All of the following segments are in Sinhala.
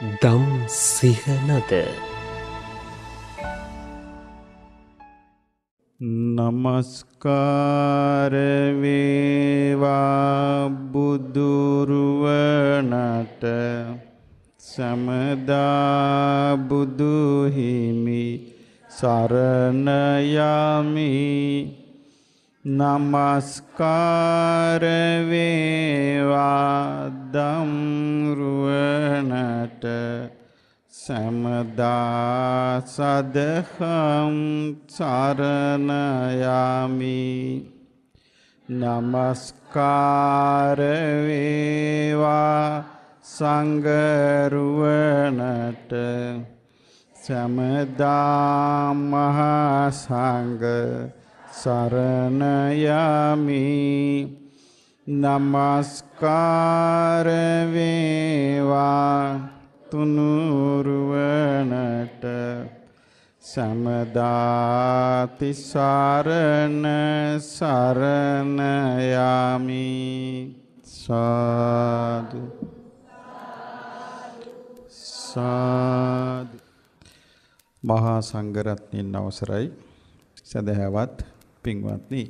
දම් සිහනද නමස්කාරවේවා බුදුරුවනට සමදා බුදුහිමි සරණයමි නමස්කාර වේවා දම්රුවනට සමදා සදහම් සරණ යමි නමස්කාර වේවා සංගරුවනට සමදා මහා සංඝ සරණයමි නමස්කාර වේවා තුනුරුවනට සමදාති සරණ සරණ යමි සාදු සාදු මහා සංඝරත්නයන් අවසරයි සදහැවත් පින්වත්නි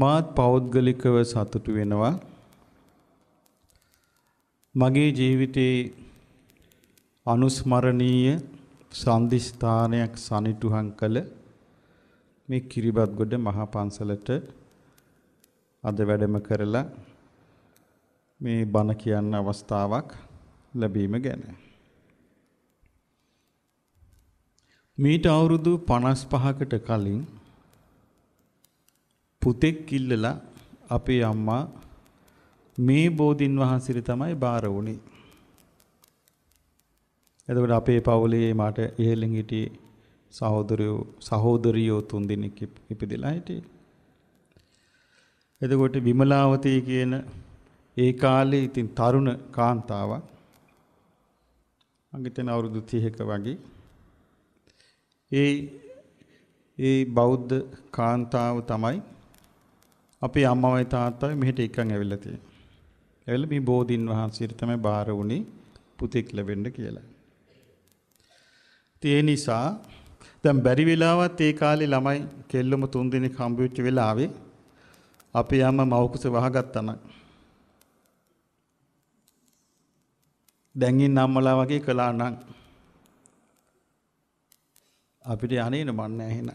මාත් පෞද්ගලිකව සතුටු වෙනවා මගේ ජීවිතේ අනුස්මරණීය සම්දිස්ථානයක් සනිටුහන් කළ මේ කිරිබත්ගොඩ මහා පන්සලට අද වැඩම කරලා මේ බණ කියන්න අවස්ථාවක් ලැබීම ගැන. මීට අවුරුදු 55කට කලින් පුතෙක් ඉල්ලලා අපේ අම්මා මේ බෝධින් වහන්සේ තමයි බාර වුණේ. එතකොට අපේ පවුලේ මට ඉහෙලින් හිටියේ සහෝදරයෝ සහෝදරියෝ තුන් දෙනෙක් ඉපදෙලා හිටියේ. එතකොට විමලාවතී කියන ඒ කාලේ ඉතින් තරුණ කාන්තාවක් අගිතන අවුරුදු 30ක වගේ ඒ ඒ බෞද්ධ කාන්තාව තමයි අපේ අම්මවයි තාත්තයි මෙහෙට එක්කන් ඇවිල්ලා තියෙනවා. ඇවිල්ලා මේ බෝධින් වහන්සේට තමයි බාර වුණේ පුතෙක් ලැබෙන්න කියලා. ඒ නිසා දැන් බැරි වෙලාවත් ඒ කාලේ ළමයි කෙල්ලම තුන් දිනක් හම්බ වෙච්ච වෙලාවේ අපේ අම්මා මවකුස වහගත්තා නම් දැන් ඉන්න අම්මලා වගේ කළා නම් අපිට යන්නේ නෑ එහෙනම්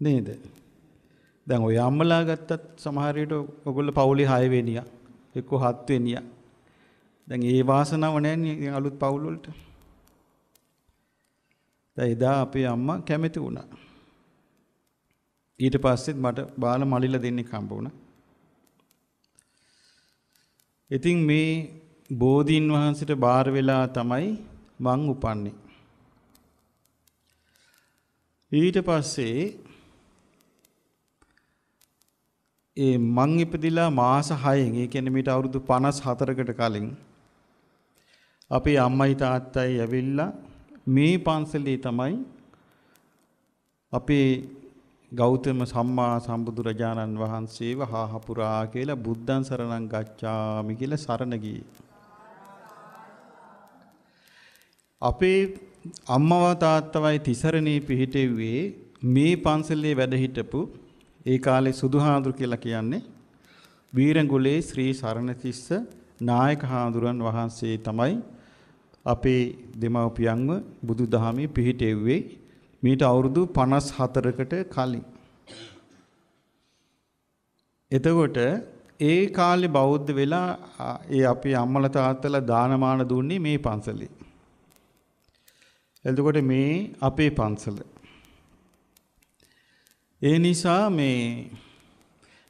නේද? දැන් ඔය අම්මලා ගත්තත් සමහර විට ඔයගොල්ලෝ පවුලේ 6 වෙනියා, එක්ක 7 වෙනියා. දැන් ඒ වාසනාව නැන්නේ අලුත් පවුල් වලට. දැන් එදා අපේ අම්මා කැමති වුණා. ඊට පස්සෙත් මට බාල මලිලා දෙන්නේ කම්බ වුණා. ඉතින් මේ බෝධීන් වහන්සේට බාර වෙලා තමයි මං උපන්නේ. ඊට පස්සේ ඒ මං ඉපදිලා මාස 6න් ඒ කියන්නේ මීට අවුරුදු 54කට කලින් අපේ අම්මයි තාත්තයි ඇවිල්ලා මේ පන්සලේ තමයි අපේ ගෞතම සම්මා සම්බුදුරජාණන් වහන්සේව හාහපුරා කියලා බුද්ධං සරණං ගච්ඡාමි කියලා සරණ ගියේ. අපේ අම්මව තාත්තවයි තිසරණේ පිහිටෙව්වේ මේ පන්සලේ වැඩ හිටපු ඒ කාලේ සුදුහාඳුර කියලා කියන්නේ වීරගුලේ ශ්‍රී සරණතිස්ස නායක හාඳුරන් වහන්සේ තමයි අපේ දෙමව්පියන්ව බුදුදහමේ පිහිටෙව්වේ මීට අවුරුදු 54කට කලින්. එතකොට ඒ කාලේ බෞද්ධ වෙලා ඒ අපේ අම්මලා තාත්තලා දානමාන දුන්නේ මේ පන්සලේ. එතකොට මේ අපේ පන්සල. ඒ නිසා මේ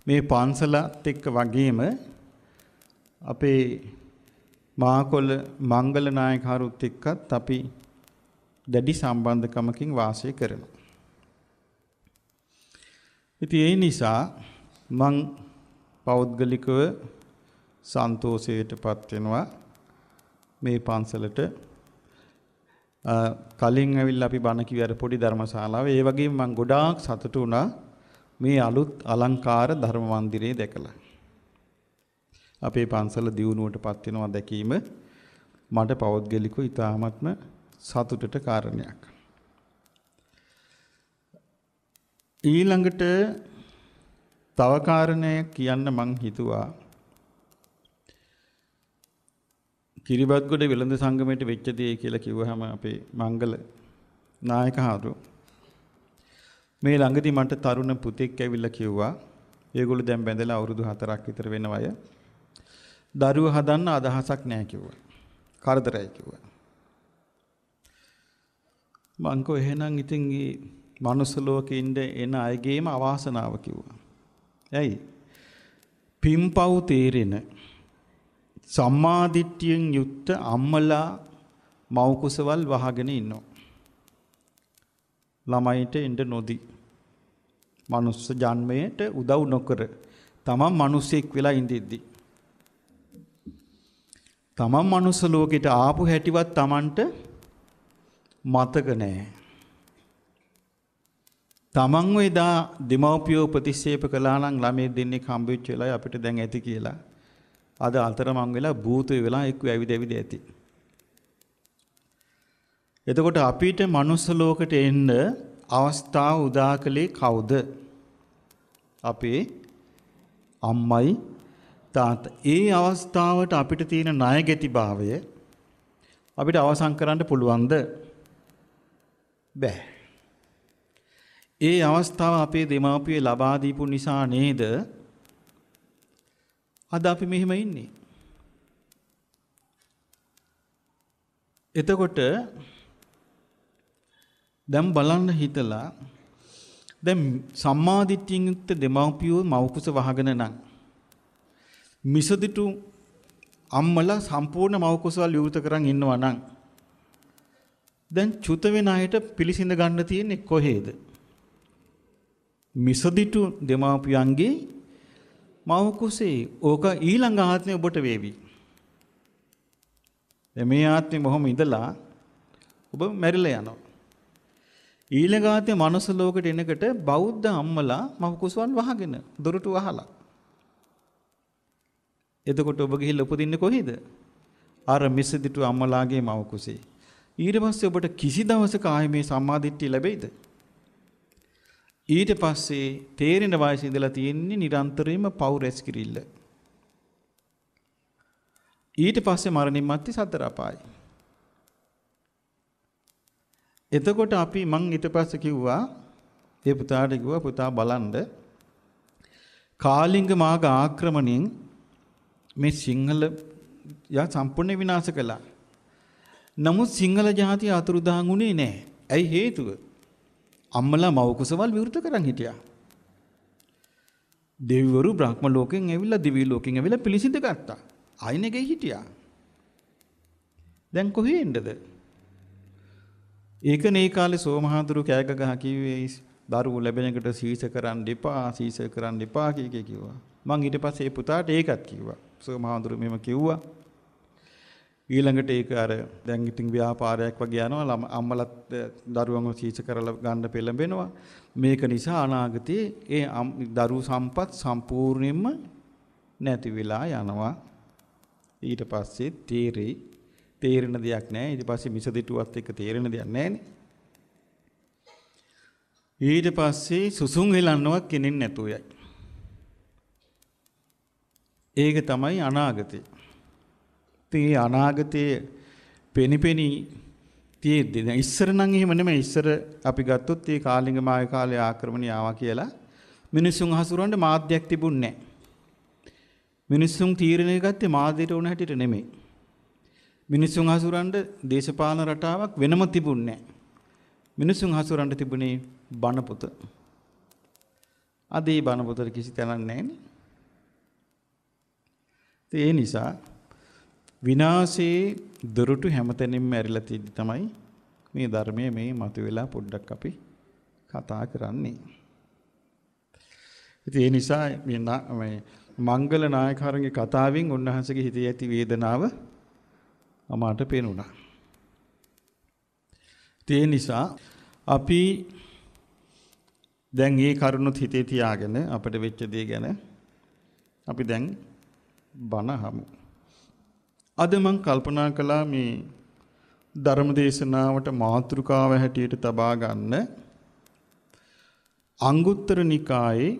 මේ පන්සලත් එක්ක වගේම අපේ මාකොල මංගල නායකහරුත් එක්කත් අපි දැඩි සම්බන්ධකමකින් වාසය කරනවා. ඉතින් ඒ නිසා මං පෞද්ගලිකව සන්තෝෂයටපත් වෙනවා මේ පන්සලට කලින් ඇවිල්ලා අපි බණ කිව්ව අර පොඩි ධර්මශාලාව. ඒ වගේම මම ගොඩාක් සතුටු වුණා මේ අලුත් අලංකාර ධර්ම මන්දිරේ දැකලා. අපේ පන්සල දියුණුවටපත් වෙනවා දැකීම මට පෞද්ගලිකව ඉතාමත්ම සතුටට කාරණයක්. ඊළඟට තව කාරණයක් කියන්න මං හිතුවා කිරිබත්ගොඩ වෙළඳ සංගමයට වෙච්ච දේ කියලා කිව්වහම අපේ මංගල නායක හාරු මේ ළඟදී මට තරුණ පුතෙක් ඇවිල්ලා කිව්වා ඒගොල්ලෝ දැන් බැඳලා අවුරුදු 4ක් විතර වෙනවය දරුවෝ හදන්න අදහසක් නැහැ කිව්වා කරදරයි කිව්වා මං කෝ එහෙනම් ඉතින් මේ මනුස්ස ලෝකේ ඉන්න එන අයගේම අවාසනාව කිව්වා. ඇයි? පිම්පව් තේරෙන සම්මාදිට්ඨියෙන් යුක්ත අම්මලා මව කුසවල් වහගෙන ඉන්නවා. ළමයිට එන්න නොදී. මනුස්ස ජන්මයට උදව් නොකර තමන් මිනිසෙක් වෙලා ඉඳිද්දි. තමන් මනුස්ස ලෝකෙට ආපු හැටිවත් තමන්ට මතක නෑ. තමන්ව එදා දෙමව්පියෝ ප්‍රතික්ෂේප කළා නම් ළමයේ දෙන්නේ හම්බෙච්ච වෙලාවේ අපිට දැන් ඇති කියලා. අද අතරමං වෙලා භූතය වෙලා එක්ක ඇවිද ඇවිද ඇති. එතකොට අපිට මනුස්ස ලෝකට එන්න අවස්ථාව උදා කළේ කවුද? අපේ අම්මයි තාත්තා. ඒ අවස්ථාවට අපිට තියෙන ණය ගැතිභාවය අපිට අවසන් කරන්න පුළුවන්ද? බෑ. ඒ අවස්ථාව අපේ දෙමාපිය ලබා දීපු නිසා නේද අද අපි මෙහෙම ඉන්නේ. එතකොට දැන් බලන්න හිතලා දැන් සම්මාදිට්ඨියෙන් යුක්ත දෙමව්පියෝ මව්කුස වහගෙන නම් මිසදිටු අම්මලා සම්පූර්ණ මව්කුසවල් විවෘත කරන් ඉන්නවා නම් දැන් චුත වෙන අයට පිළිසිඳ ගන්න තියෙන්නේ කොහේද? මිසදිටු දෙමව්පියන්ගේ මව කුසේ ඕක ඊළඟ ආත්මේ ඔබට වේවි. දැන් මේ ආත්මේ මොහොම ඉඳලා ඔබ මැරිලා යනවා. ඊළඟ ආත්මේ මනුස්ස ලෝකෙට එනකොට බෞද්ධ අම්මලා මව කුසවන් වහගෙන දොරටු වහලා. එතකොට ඔබ ගිහිල්ලා උපදින්නේ කොහේද? අර මිසදිටු අම්මලාගේ මව කුසේ. ඊට පස්සේ ඔබට කිසි දවසක ආයේ මේ සම්මාදිට්ඨිය ලැබෙයිද? ඊට පස්සේ තේරෙන වයසේ ඉඳලා තියෙන්නේ නිරන්තරයෙන්ම පව් රැස් කිරිල්ල. ඊට පස්සේ මරණින් මත්තේ සතර අපායි. එතකොට අපි මං ඊට පස්සේ කිව්වා ඒ පුතාට කිව්වා පුතා බලන්න කාලිංග මාග ආක්‍රමණයෙන් මේ සිංහල යා සම්පූර්ණ විනාශ කළා. නමුත් සිංහල ජාතිය අතුරුදහන් වුණේ නැහැ. ඇයි හේතුව? අම්මලා මව කුසවල් විවෘත කරන් හිටියා. දෙවිවරු බ්‍රහ්ම ලෝකෙන් ඇවිල්ලා දිවි ලෝකෙන් ඇවිල්ලා පිළිසිඳ ගත්තා. අයිනෙගේ හිටියා. දැන් කොහේ එන්නද? ඒකනේ කාලේ සෝමහාඳුරු කෑග ගහ කිව්වේ දරුවෝ ලැබෙනකට සීස කරන්න එපා සීස කරන්න එපා කීකේ කිව්වා. මං ඊට පස්සේ ඒ පුතාට ඒකත් කිව්වා. සෝමහාඳුරු මෙහෙම කිව්වා. ඊළඟට ඒක අර දැන් ඉතින් ව්‍යාපාරයක් වගේ යනවා අම්මලත් දරුවන්ව සීස කරලා ගන්න පෙළඹෙනවා මේක නිසා අනාගතයේ ඒ දරු සම්පත් සම්පූර්ණයෙන්ම නැති වෙලා යනවා ඊට පස්සේ තීරේ තේරෙන දෙයක් නැහැ ඊට පස්සේ මිසදිටුවත් එක්ක තේරෙන දෙයක් නැහැනේ ඊට පස්සේ සුසුම් හෙලන්නවත් කෙනෙක් නැතුවයි ඒක තමයි අනාගතේ අතීතයේ අනාගතයේ පෙනිපෙනී තියෙද්දී දැන් ඉස්සර නම් එහෙම නෙමෙයි ඉස්සර අපි ගත්තොත් ඒ කාලිංග මාය කාලේ ආක්‍රමණය ආවා කියලා මිනිසුන් හසුරවන්න මාධ්‍යයක් තිබුණේ නැහැ. මිනිස්සුන් තීරණය ගත්තේ මාධ්‍යයට උන හැටියට නෙමෙයි. මිනිස්සුන් හසුරන්න දේශපාලන රටාවක් වෙනම තිබුණේ මිනිස්සුන් හසුරන්න තිබුණේ බණ පොත. අද ඒ බණ පොතට කිසි තැනක් නැහැ ඒ නිසා විනාශේ දොරටු හැමතැනින්ම ඇරිලා තියෙද්දි තමයි මේ ධර්මයේ මේ මතුවෙලා පොඩ්ඩක් අපි කතා කරන්නේ. ඉතින් ඒ නිසා මේ මේ මංගල නායකහරගේ කතාවෙන් උන්වහන්සේගේ හිතේ ඇති වේදනාව අමාට පේනුණා. ඒ නිසා අපි දැන් මේ කරුණුත් හිතේ තියාගෙන අපිට වෙච්ච දේ ගැන අපි දැන් බනහමු. අද මම කල්පනා කළා මේ ධර්මදේශනාවට මාතෘකාව හැටියට තබා ගන්න අංගුත්තර නිකායේ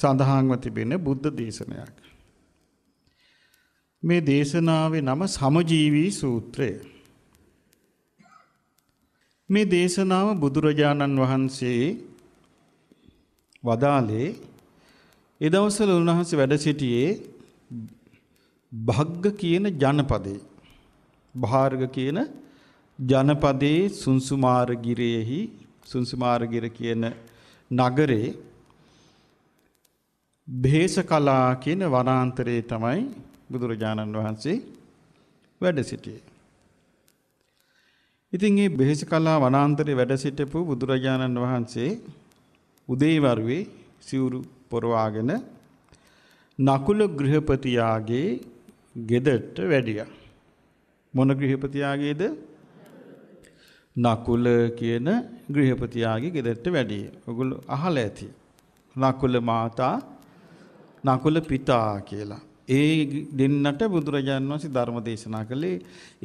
සඳහන්ව තිබෙන බුද්ධ දේශනයක්. මේ දේශනාවේ නම සමජීවී සූත්‍රය. මේ දේශනාව බුදුරජාණන් වහන්සේ වදාලේ ඒ දවස්වල උන්වහන්සේ වැඩ සිටියේ භග්ග කියන ජනපදේ භාර්ග කියන ජනපදයේ සුන්සුමාරගිරයේහි සුන්සුමාරගිර කියන නගරේ භේසකලා කියන වනාන්තරයේ තමයි බුදුරජාණන් වහන්සේ වැඩ සිටියේ. ඉතින් මේ බෙහෙසකලා වනාන්තරේ වැඩ සිටපු බුදුරජාණන් වහන්සේ උදේවරුේ සිවුරු පොරවාගෙන නකුල ගෘහපතියාගේ ගෙදරට වැඩියා. මොන ගෘහපතියාගේද? නකුල කියන ගෘහපතියාගේ ගෙදරට වැඩියේ. ඔගොල්ලෝ අහලා ඇති. නකුල මාතා නකුල පිතා කියලා. ඒ දෙන්නට බුදුරජාන් වහන්සේ ධර්ම දේශනා කළේ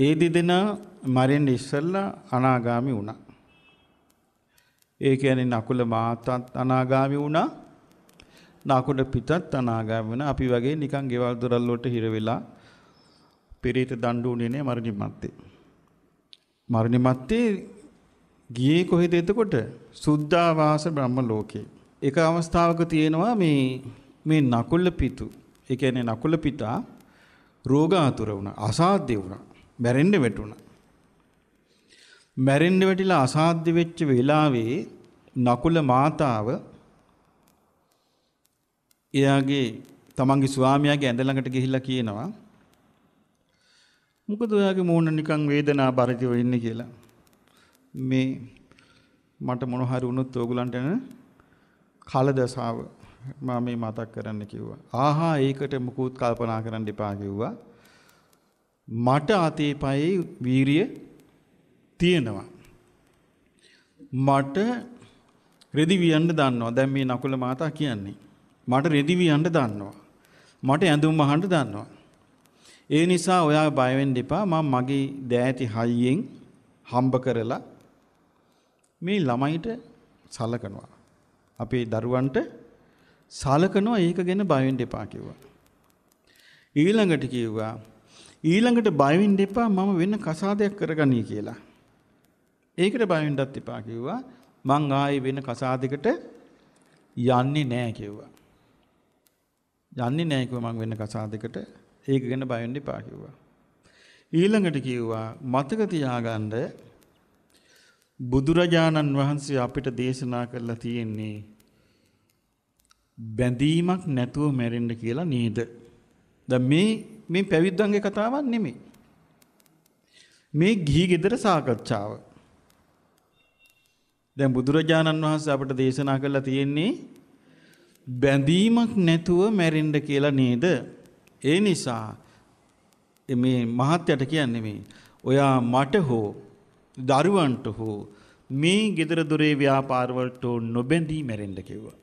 ඒ දෙදෙනා මරෙන් ඉස්සෙල්ලා අනාගාමි වුණා. ඒ කියන්නේ නකුල මාතාත් අනාගාමි වුණා. නකුල පිතත් අනාගාමි වුණා. අපි වගේ නිකන් ගෙවල් දොරල් වලට හිර වෙලා පෙරේත දඬුවනේ නෑ මරණින් මත්තේ. මරණින් මත්තේ ගියේ කොහෙද එතකොට? සුද්ධාවාස බ්‍රහ්ම ලෝකේ. එක අවස්ථාවක තියෙනවා මේ මේ නකුල පිතු. ඒ කියන්නේ නකුල පිතා රෝගාතුර වුණා, අසාධ්‍ය වුණා, මැරෙන්න වැටුණා. මැරෙන්න වැටිලා අසාධ්‍ය වෙච්ච වෙලාවේ නකුල මාතාව එයාගේ තමන්ගේ ස්වාමියාගේ ඇඳ ළඟට ගිහිල්ලා කියනවා මොකද ඔයාගේ මූණ නිකන් වේදනා බරිතව ඉන්නේ කියලා. මේ මට මොන හරි වුණොත් ඕගලන්ට එන කලදසාව මම මේ මතක් කරන්න කිව්වා. ආහා ඒකට මුකුත් කල්පනා කරන්න එපා කිව්වා. මට අතේ පයේ වීරිය තියෙනවා. මට රෙදි වියන්න දන්නවා. දැන් මේ නකුල මාතා කියන්නේ. මට රෙදි වියන්න දන්නවා. මට ඇඳුම් අහන්න දන්නවා. ඒ නිසා ඔයා බය වෙන්න එපා. මම මගේ දෑති හයියෙන් හම්බ කරලා මේ ළමයිට සලකනවා. අපේ දරුවන්ට සලකනවා ඒක ගැන බය වෙන්න එපා කිව්වා. ඊළඟට කිව්වා ඊළඟට බය වෙන්න එපා මම වෙන කසාදයක් කරගනී කියලා. ඒකට බය වෙන්නත් එපා කිව්වා. මං ආයේ වෙන කසාදයකට යන්නේ නැහැ කිව්වා. යන්නේ නැහැ කිව්වා මං වෙන කසාදයකට ඒක ගැන බය වෙන්න එපා කිව්වා. ඊළඟට කිව්වා මතක තියාගන්න බුදුරජාණන් වහන්සේ අපිට දේශනා කරලා තියෙන්නේ බැඳීමක් නැතුව මැරෙන්න කියලා නේද? දැන් මේ මේ පැවිද්දන්ගේ කතාවක් නෙමෙයි. මේ ගිහි ගෙදර සාකච්ඡාව. දැන් බුදුරජාණන් වහන්සේ අපට දේශනා කරලා තියෙන්නේ බැඳීමක් නැතුව මැරෙන්න කියලා නේද? ඒ නිසා මේ මහත්යට කියන්නේ මේ ඔයා මට හෝ දරුවන්ට හෝ මේ ගෙදර දොරේ ව්‍යාපාරවලට නොබැඳී මැරෙන්න කිව්වා.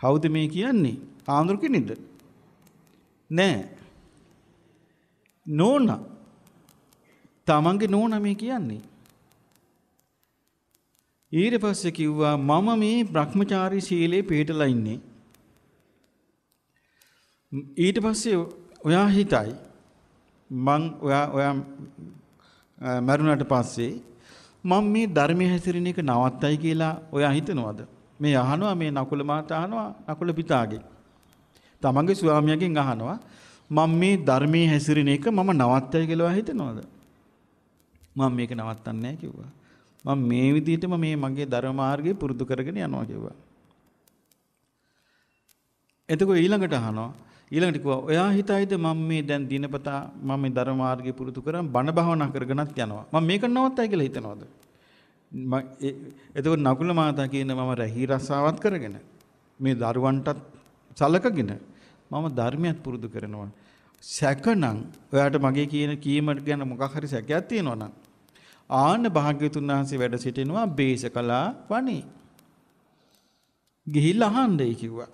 කවුද මේ කියන්නේ? ආන්දරු කෙනෙක්ද? නෑ. නෝනා. තමන්ගේ නෝනා මේ කියන්නේ. ඊට පස්සේ කිව්වා මම මේ Brahmachari සීලේ පිළිටලා ඉන්නේ. ඊට පස්සේ ඔයා හිතයි මං ඔයා ඔයා මැරුණට පස්සේ මම මේ ධර්මයේ හැසිරෙන එක නවත්තයි කියලා ඔයා හිතනවද? මේ අහනවා මේ නකුල මාත අහනවා නකුල පිතාගේ. තමන්ගේ ස්වාමියාගෙන් අහනවා මම මේ ධර්මයේ හැසිරෙන එක මම නවත්තයි කියලා හිතනවද? මම මේක නවත්තන්නේ නැහැ කිව්වා. මම මේ විදිහටම මේ මගේ ධර්ම මාර්ගය පුරුදු කරගෙන යනවා කිව්වා. එතකොට ඊළඟට අහනවා ඊළඟට කිව්වා ඔයා හිතයිද මම මේ දැන් දිනපතා මම මේ ධර්ම මාර්ගය පුරුදු කරන් බණ භාවනා කරගෙනත් යනවා. මම මේක නවත්තයි කියලා හිතනවද? මම එතකොට නකුල මාතා කියන මම රැහි රසාවත් කරගෙන මේ දරුවන්ටත් සලකගෙන මම ධර්මයක් පුරුදු කරනවා. සැකනම් ඔයාට මගේ කියන කීම ගැන මොකක් හරි සැකයක් තියෙනවා නම් ආන භාග්‍යතුන් වහන්සේ වැඩ සිටිනවා බේසකලා වනේ. ගිහිල්ලා අහන්නයි කිව්වා.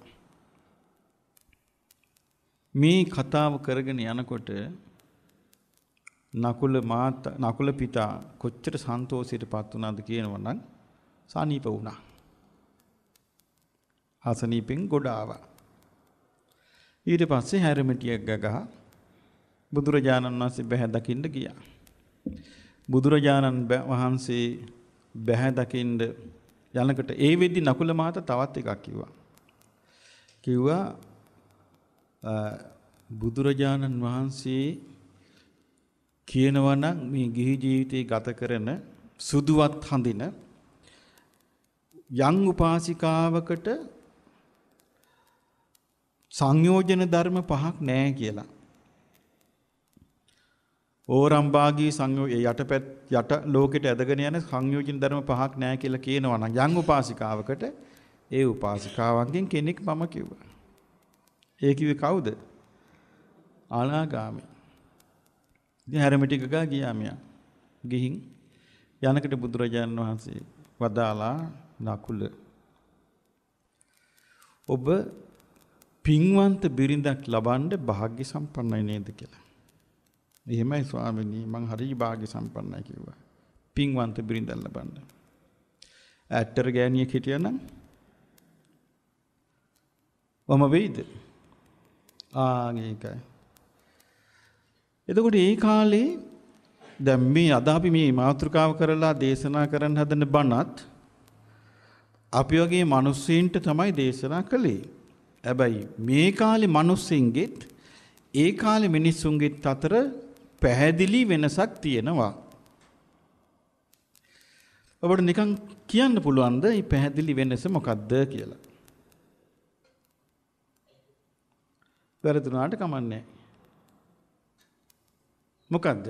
මේ කතාව කරගෙන යනකොට නකුල මාතා නකුල පිතා කොච්චර සන්තෝෂයටපත් වුණාද කියනවනම් සනීප වුණා. ආසනීපෙන් ගොඩ ආවා. ඊට පස්සේ හැරමිටියක් ගගහ බුදුරජාණන් වහන්සේ බැහැ දකින්න ගියා. බුදුරජාණන් වහන්සේ බැහැ දකින්න යනකොට ඒ වෙද්දි නකුල මාතා තවත් එකක් කිව්වා. කිව්වා බුදුරජාණන් වහන්සේ කියනවා නම් මේ ගිහි ජීවිතේ ගත කරන සුදුවත් හඳින යම් උපාසිකාවකට සංයෝජන ධර්ම පහක් නැහැ කියලා. ඕරම්බාගී සංයෝගය යටපැත් යට ලෝකෙට ඇදගෙන යන සංයෝජන ධර්ම පහක් නැහැ කියලා කියනවා නම් යම් උපාසිකාවකට ඒ උපාසිකාවන්ගෙන් කෙනෙක් මම කිව්වා. ඒ කිව්වේ කවුද? අනාගාමී. ඉතින් හැරමිටික ගා ගියා මියා. ගිහින් යනකට බුදුරජාණන් වහන්සේ වදාලා නකුල ඔබ පින්වන්ත බිරිඳක් ලබන්න වාග්ය සම්පන්නයි නේද කියලා. එහෙමයි ස්වාමීනි මං හරි වාග්ය සම්පන්නයි කිව්වා. පින්වන්ත බිරිඳක් ලබන්න. ඇටර් ගෑණියෙක් හිටියනම් ඔම වෙයිද? ආගේකයි. එතකොට ඒ කාලේ දැන් මේ අද අපි මේ මාතෘකාව කරලා දේශනා කරන්න හදන බණත් අපි වගේ මිනිස්සුන්ට තමයි දේශනා කළේ. හැබැයි මේ කාලේ මිනිස්සුන්ගෙත් ඒ කාලේ මිනිස්සුන්ගෙත් අතර පැහැදිලි වෙනසක් තියෙනවා. ඔබට නිකන් කියන්න පුළුවන්ද මේ පැහැදිලි වෙනස මොකද්ද කියලා? වැරදුනාට කමන්නේ මොකද්ද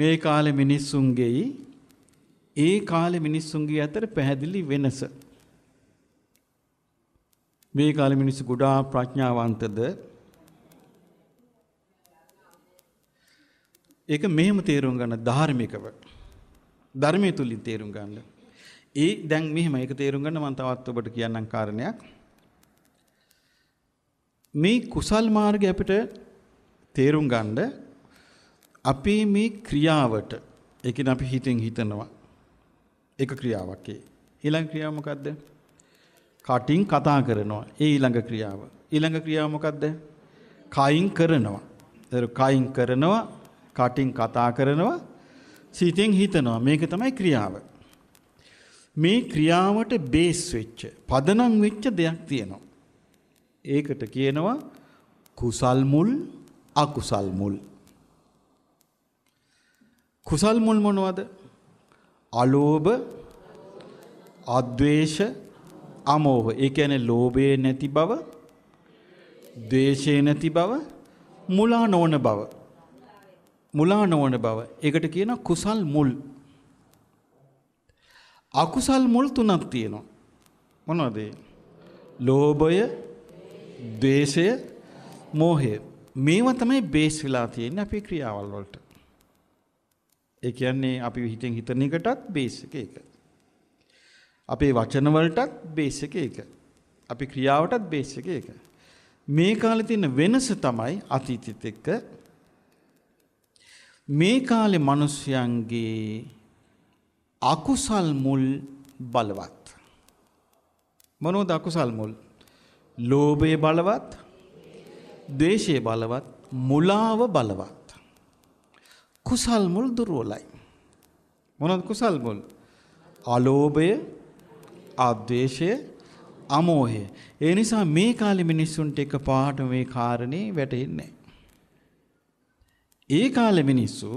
මේ කාලේ මිනිස්සුන්ගේයි ඒ කාලේ මිනිස්සුන්ගේ අතර පැහැදිලි වෙනස මේ කාලේ මිනිස්සු ගොඩා ප්‍රඥාවන්තද ඒක මෙහෙම තේරුම් ගන්න ධාර්මිකව ධර්මයේ තුලින් තේරුම් ගන්න. ඒ දැන් මෙහෙම ඒක තේරුම් ගන්න මම තවත් ඔබට කියන්නම් කාරණයක්. මේ කුසල් මාර්ගය අපිට තේරුම් ගන්න අපේ මේ ක්‍රියාවට ඒ කියන්නේ අපි හිතෙන් හිතනවා ඒක ක්‍රියාවක් ඒ ඊළඟ ක්‍රියාව මොකද්ද කටින් කතා කරනවා ඒ ඊළඟ ක්‍රියාව ඊළඟ ක්‍රියාව මොකද්ද කයින් කරනවා ඒතර කයින් කරනවා කටින් කතා කරනවා සිතෙන් හිතනවා මේක තමයි ක්‍රියාව මේ ක්‍රියාවට බේස් වෙච්ච පදනම් වෙච්ච දෙයක් තියෙනවා ඒකට කියනවා කුසල් මුල් අකුසල් මුල්. කුසල් මුල් මොනවද? අලෝභ අද්වේෂ අමෝහ. ඒ කියන්නේ ලෝභය නැති බව, ද්වේෂය නැති බව, මුලා නොවන බව. මුලා නොවන බව. ඒකට කියන කුසල් මුල්. අකුසල් මුල් තුනක් තියෙනවා. මොනවද? ලෝභය ද්වේෂය, මෝහය. මේවා තමයි බේස් වෙලා තියෙන්නේ අපේ ක්‍රියාවල් වලට. ඒ කියන්නේ අපි හිතෙන් හිතන එකටත් බේස් එක ඒක. අපේ වචන වලටත් බේස් එක ඒක. අපි ක්‍රියාවටත් බේස් එක ඒක. මේ කාලේ තියෙන වෙනස තමයි අතීතෙත් එක්ක මේ කාලේ මිනිස්යන්ගේ අකුසල් මුල් බලවත්. මොනෝද අකුසල් මුල්? ලෝභය බලවත්, ද්වේෂය බලවත්, මුලාව බලවත්. කුසල් මුල් දුර්වලයි. මොනවද කුසල් මුල්? අලෝභය, ආද්වේෂය, අමෝහය. ඒ නිසා මේ කාලේ මිනිස්සුන්ට එක පාට මේ කාරණේ වැටහෙන්නේ ඒ කාලේ මිනිස්සු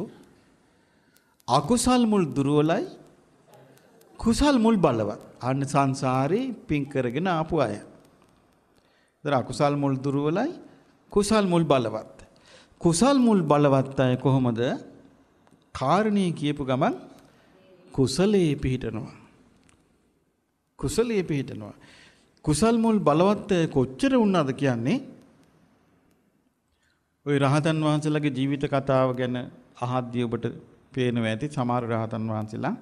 අකුසල් මුල් දුර්වලයි කුසල් මුල් බලවත්. අන්න සංසාරේ පින් කරගෙන ආපු අය. දර අකුසල් මුල් දුර්වලයි කුසල් මුල් බලවත්. කුසල් මුල් බලවත් අය කොහොමද? කාරණේ කියපු ගමන් කුසලයේ පිහිටනවා. කුසලයේ පිහිටනවා. කුසල් මුල් බලවත් අය කොච්චර වුණාද කියන්නේ? ওই රහතන් වහන්සේලාගේ ජීවිත කතාව ගැන අහද්දී ඔබට පේනවා ඇති සමහර රහතන් වහන්සේලා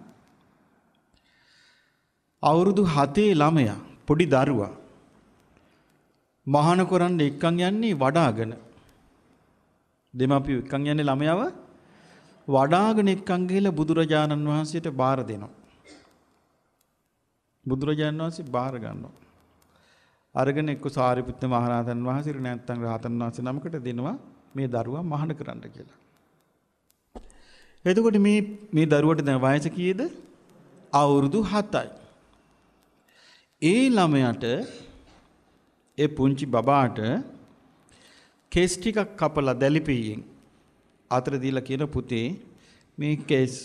අවුරුදු 7 ළමයා පොඩි දරුවා මහාන කරන්න එක්කන් යන්නේ වඩාගෙන. දෙමාපිය එක්කන් යන්නේ ළමයාව වඩාගෙන එක්කන් ගිහලා බුදුරජාණන් වහන්සේට බාර දෙනවා. බුදුරජාණන් වහන්සේ බාර ගන්නවා. අරගෙන එක්ක සාරිපුත්ත මහරහතන් වහන්සේ නැත්නම් රහතන් වහන්සේ නමකට දෙනවා මේ දරුවා මහාන කරන්න කියලා. එතකොට මේ මේ දරුවට දැන් වයස කීයද? අවුරුදු 7යි. ඒ ළමයාට ඒ පුංචි බබාට කේස් ටිකක් කපලා දැලිපියෙන් අතර දීලා කියන පුතේ මේ කේස්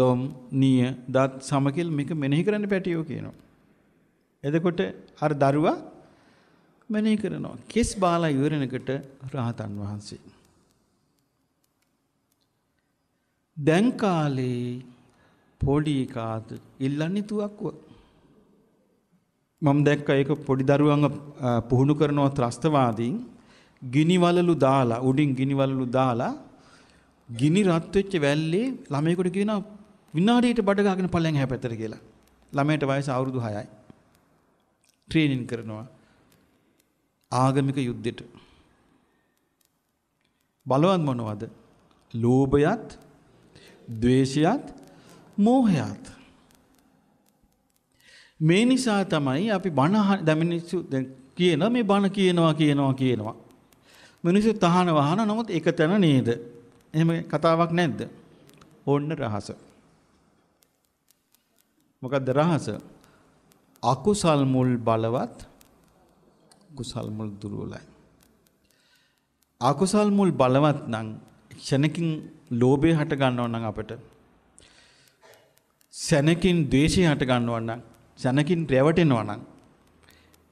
ලොම් නිය දත් සමකෙල් මේක මෙනෙහි කරන්න පැටියෝ කියනවා. එතකොට අර දරුවා මෙනෙහි කරනවා. කේස් බාලා ඉවරනකට රහතන් වහන්සේ. දැන් කාලේ පොඩි කාත් ඉල්ලන්නේ තුවක්කුව. මම දැක්ක ඒක පොඩි දරුවන්ව පුහුණු කරනවා ත්‍රස්තවාදීන් ගිනිවලලු දාලා උඩින් ගිනිවලලු දාලා ගිනි රත් වෙච්ච වැල්ලේ ළමයෙකුට කියනවා විනාඩියට බඩ ගාගෙන පලයන් හැපැතර කියලා. ළමයට වයස අවුරුදු 6යි. ට්‍රේනින් කරනවා ආගමික යුද්ධෙට. බලවත් මොනවද? ලෝභයත්, ද්වේෂයත්, මෝහයත්. මේ නිසා තමයි අපි බණ දැමිනිස්සු දැන් කියන මේ බණ කියනවා කියනවා කියනවා. මිනිස්සු තහන වහන නමුත් එක තැන නේද? එහෙම කතාවක් නැද්ද? ඕන්න රහස. මොකද්ද රහස? අකුසල් මුල් බලවත් කුසල් මුල් දුර්වලයි. අකුසල් මුල් බලවත් නම් ක්ෂණකින් ලෝභය හට ගන්නව නම් අපිට සැනකින් ද්වේෂය හට ගන්නව නම් සැනකින් රැවටෙනවා නම්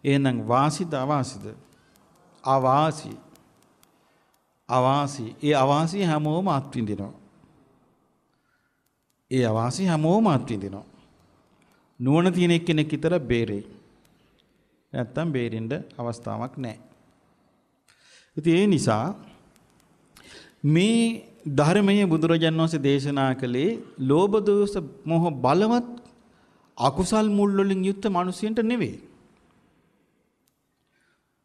එහෙනම් වාසිද අවාසිද? අවාසි. අවාසි. ඒ අවාසි හැමෝම අත්විඳිනවා. ඒ අවාසි හැමෝම අත්විඳිනවා. නුවණ තියෙන එක්කෙනෙක් විතර බේරෙයි. නැත්තම් බේරෙන්න අවස්ථාවක් නැහැ. ඉතින් ඒ නිසා මේ ධර්මයේ බුදුරජාණන් වහන්සේ දේශනා කළේ ලෝභ දෝෂ මොහ බලවත් අකුසල් මුල් වලින් යුක්ත මිනිසෙන්ට නෙවෙයි.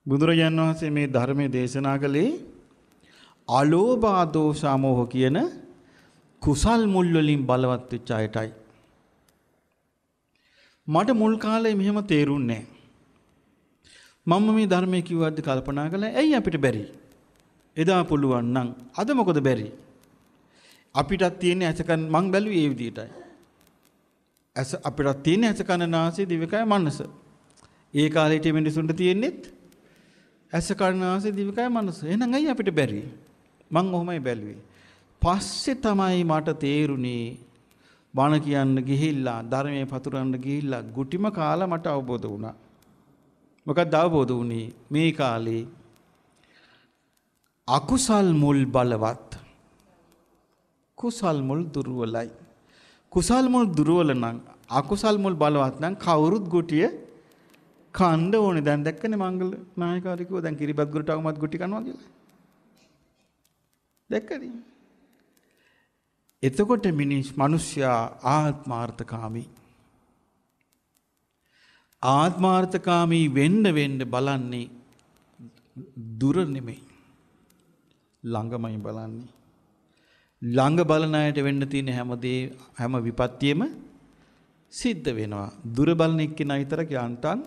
බුදුරජාණන් වහන්සේ මේ ධර්මයේ දේශනා කළේ අලෝභ දෝෂාමෝහ කියන කුසල් මුල් වලින් බලවත් වෙච්ච අයටයි. මට මුල් කාලේ මෙහෙම තේරුන්නේ මම මේ ධර්මයේ කිව්වද්දි කල්පනා කළා ඇයි අපිට බැරි? එදා පුළුවන් නම් අද මොකද බැරි? අපිටත් තියෙන ඇසකන් මං බැලුවේ ඒ විදිහටයි. ඇස අපිට තියෙන ඇස කන නාසය දිවකය මනස. ඒ කාලේ හිටිය මිනිසුන්ට තියෙන්නේත් ඇස කන නාසය දිවකය මනස. එහෙනම් ඇයි අපිට බැරි? මං ඔහොමයි බැලුවේ. පස්සේ තමයි මට තේරුණේ බණ කියන්න ගිහිල්ලා ධර්මයේ පතුරවන්න ගිහිල්ලා ගුටිම කාලා මට අවබෝධ වුණා. මොකක්ද අවබෝධ වුණේ? මේ කාලේ අකුසල් මුල් බලවත් කුසල් මුල් දුර්වලයි. කුසල් මුල් දුර්වල නම් අකුසල් මුල් බලවත් නම් කවුරුත් ගුටිය කණ්ඩ ඕනේ. දැන් දැක්කනේ මංගල නායකාරිකෝ දැන් කිරිබත් ගුරුට අවමත් ගුටි කනවා කියලා. දැක්කනේ. එතකොට මිනිස් මිනිස්යා ආත්මාර්ථකාමී ආත්මාර්ථකාමී වෙන්න වෙන්න බලන්නේ දුර නෙමෙයි ළඟමයි බලන්නේ ළඟ බලන අයට වෙන්න තියෙන හැම දේ හැම විපත්තියෙම සිද්ධ වෙනවා. දුර බලන එක්කෙනා විතරක් යන්ටන්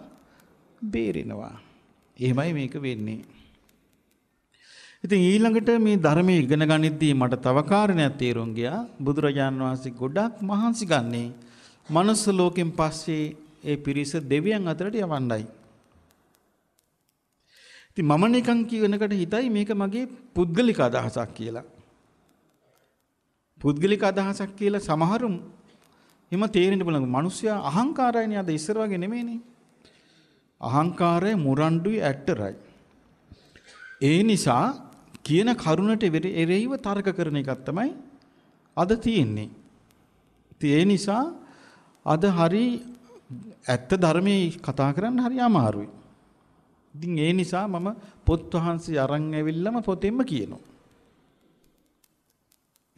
බේරෙනවා. එහෙමයි මේක වෙන්නේ. ඉතින් ඊළඟට මේ ධර්මයේ ඉගෙන ගනිද්දී මට තව කාරණයක් තේරුම් ගියා. බුදුරජාන් වහන්සේ ගොඩක් මහන්සි ගන්නේ මනුස්ස ලෝකෙන් පස්සේ ඒ පිරිස දෙවියන් අතරට යවන්නයි. ඉතින් මම නිකන් කියනකට හිතයි මේක මගේ පුද්ගලික අදහසක් කියලා. පුද්ගලික අදහසක් කියලා සමහරුම් එහෙම තේරෙන්න බලන මිනිස්සයා අහංකාරයනේ අද ඉස්සර වගේ නෙමෙයිනේ. අහංකාරය මුරණ්ඩුයි ඇට්ටරයි. ඒ නිසා කියන කරුණට එරෙහිව තර්ක කරන එකක් තමයි අද තියෙන්නේ. ඒ නිසා අද හරි ඇත්ත ධර්මයේ කතා කරන්න හරි අමාරුයි. ඉතින් ඒ නිසා මම පොත් වහන්සේ අරන් ඇවිල්ලාම පොතෙන්ම කියනවා.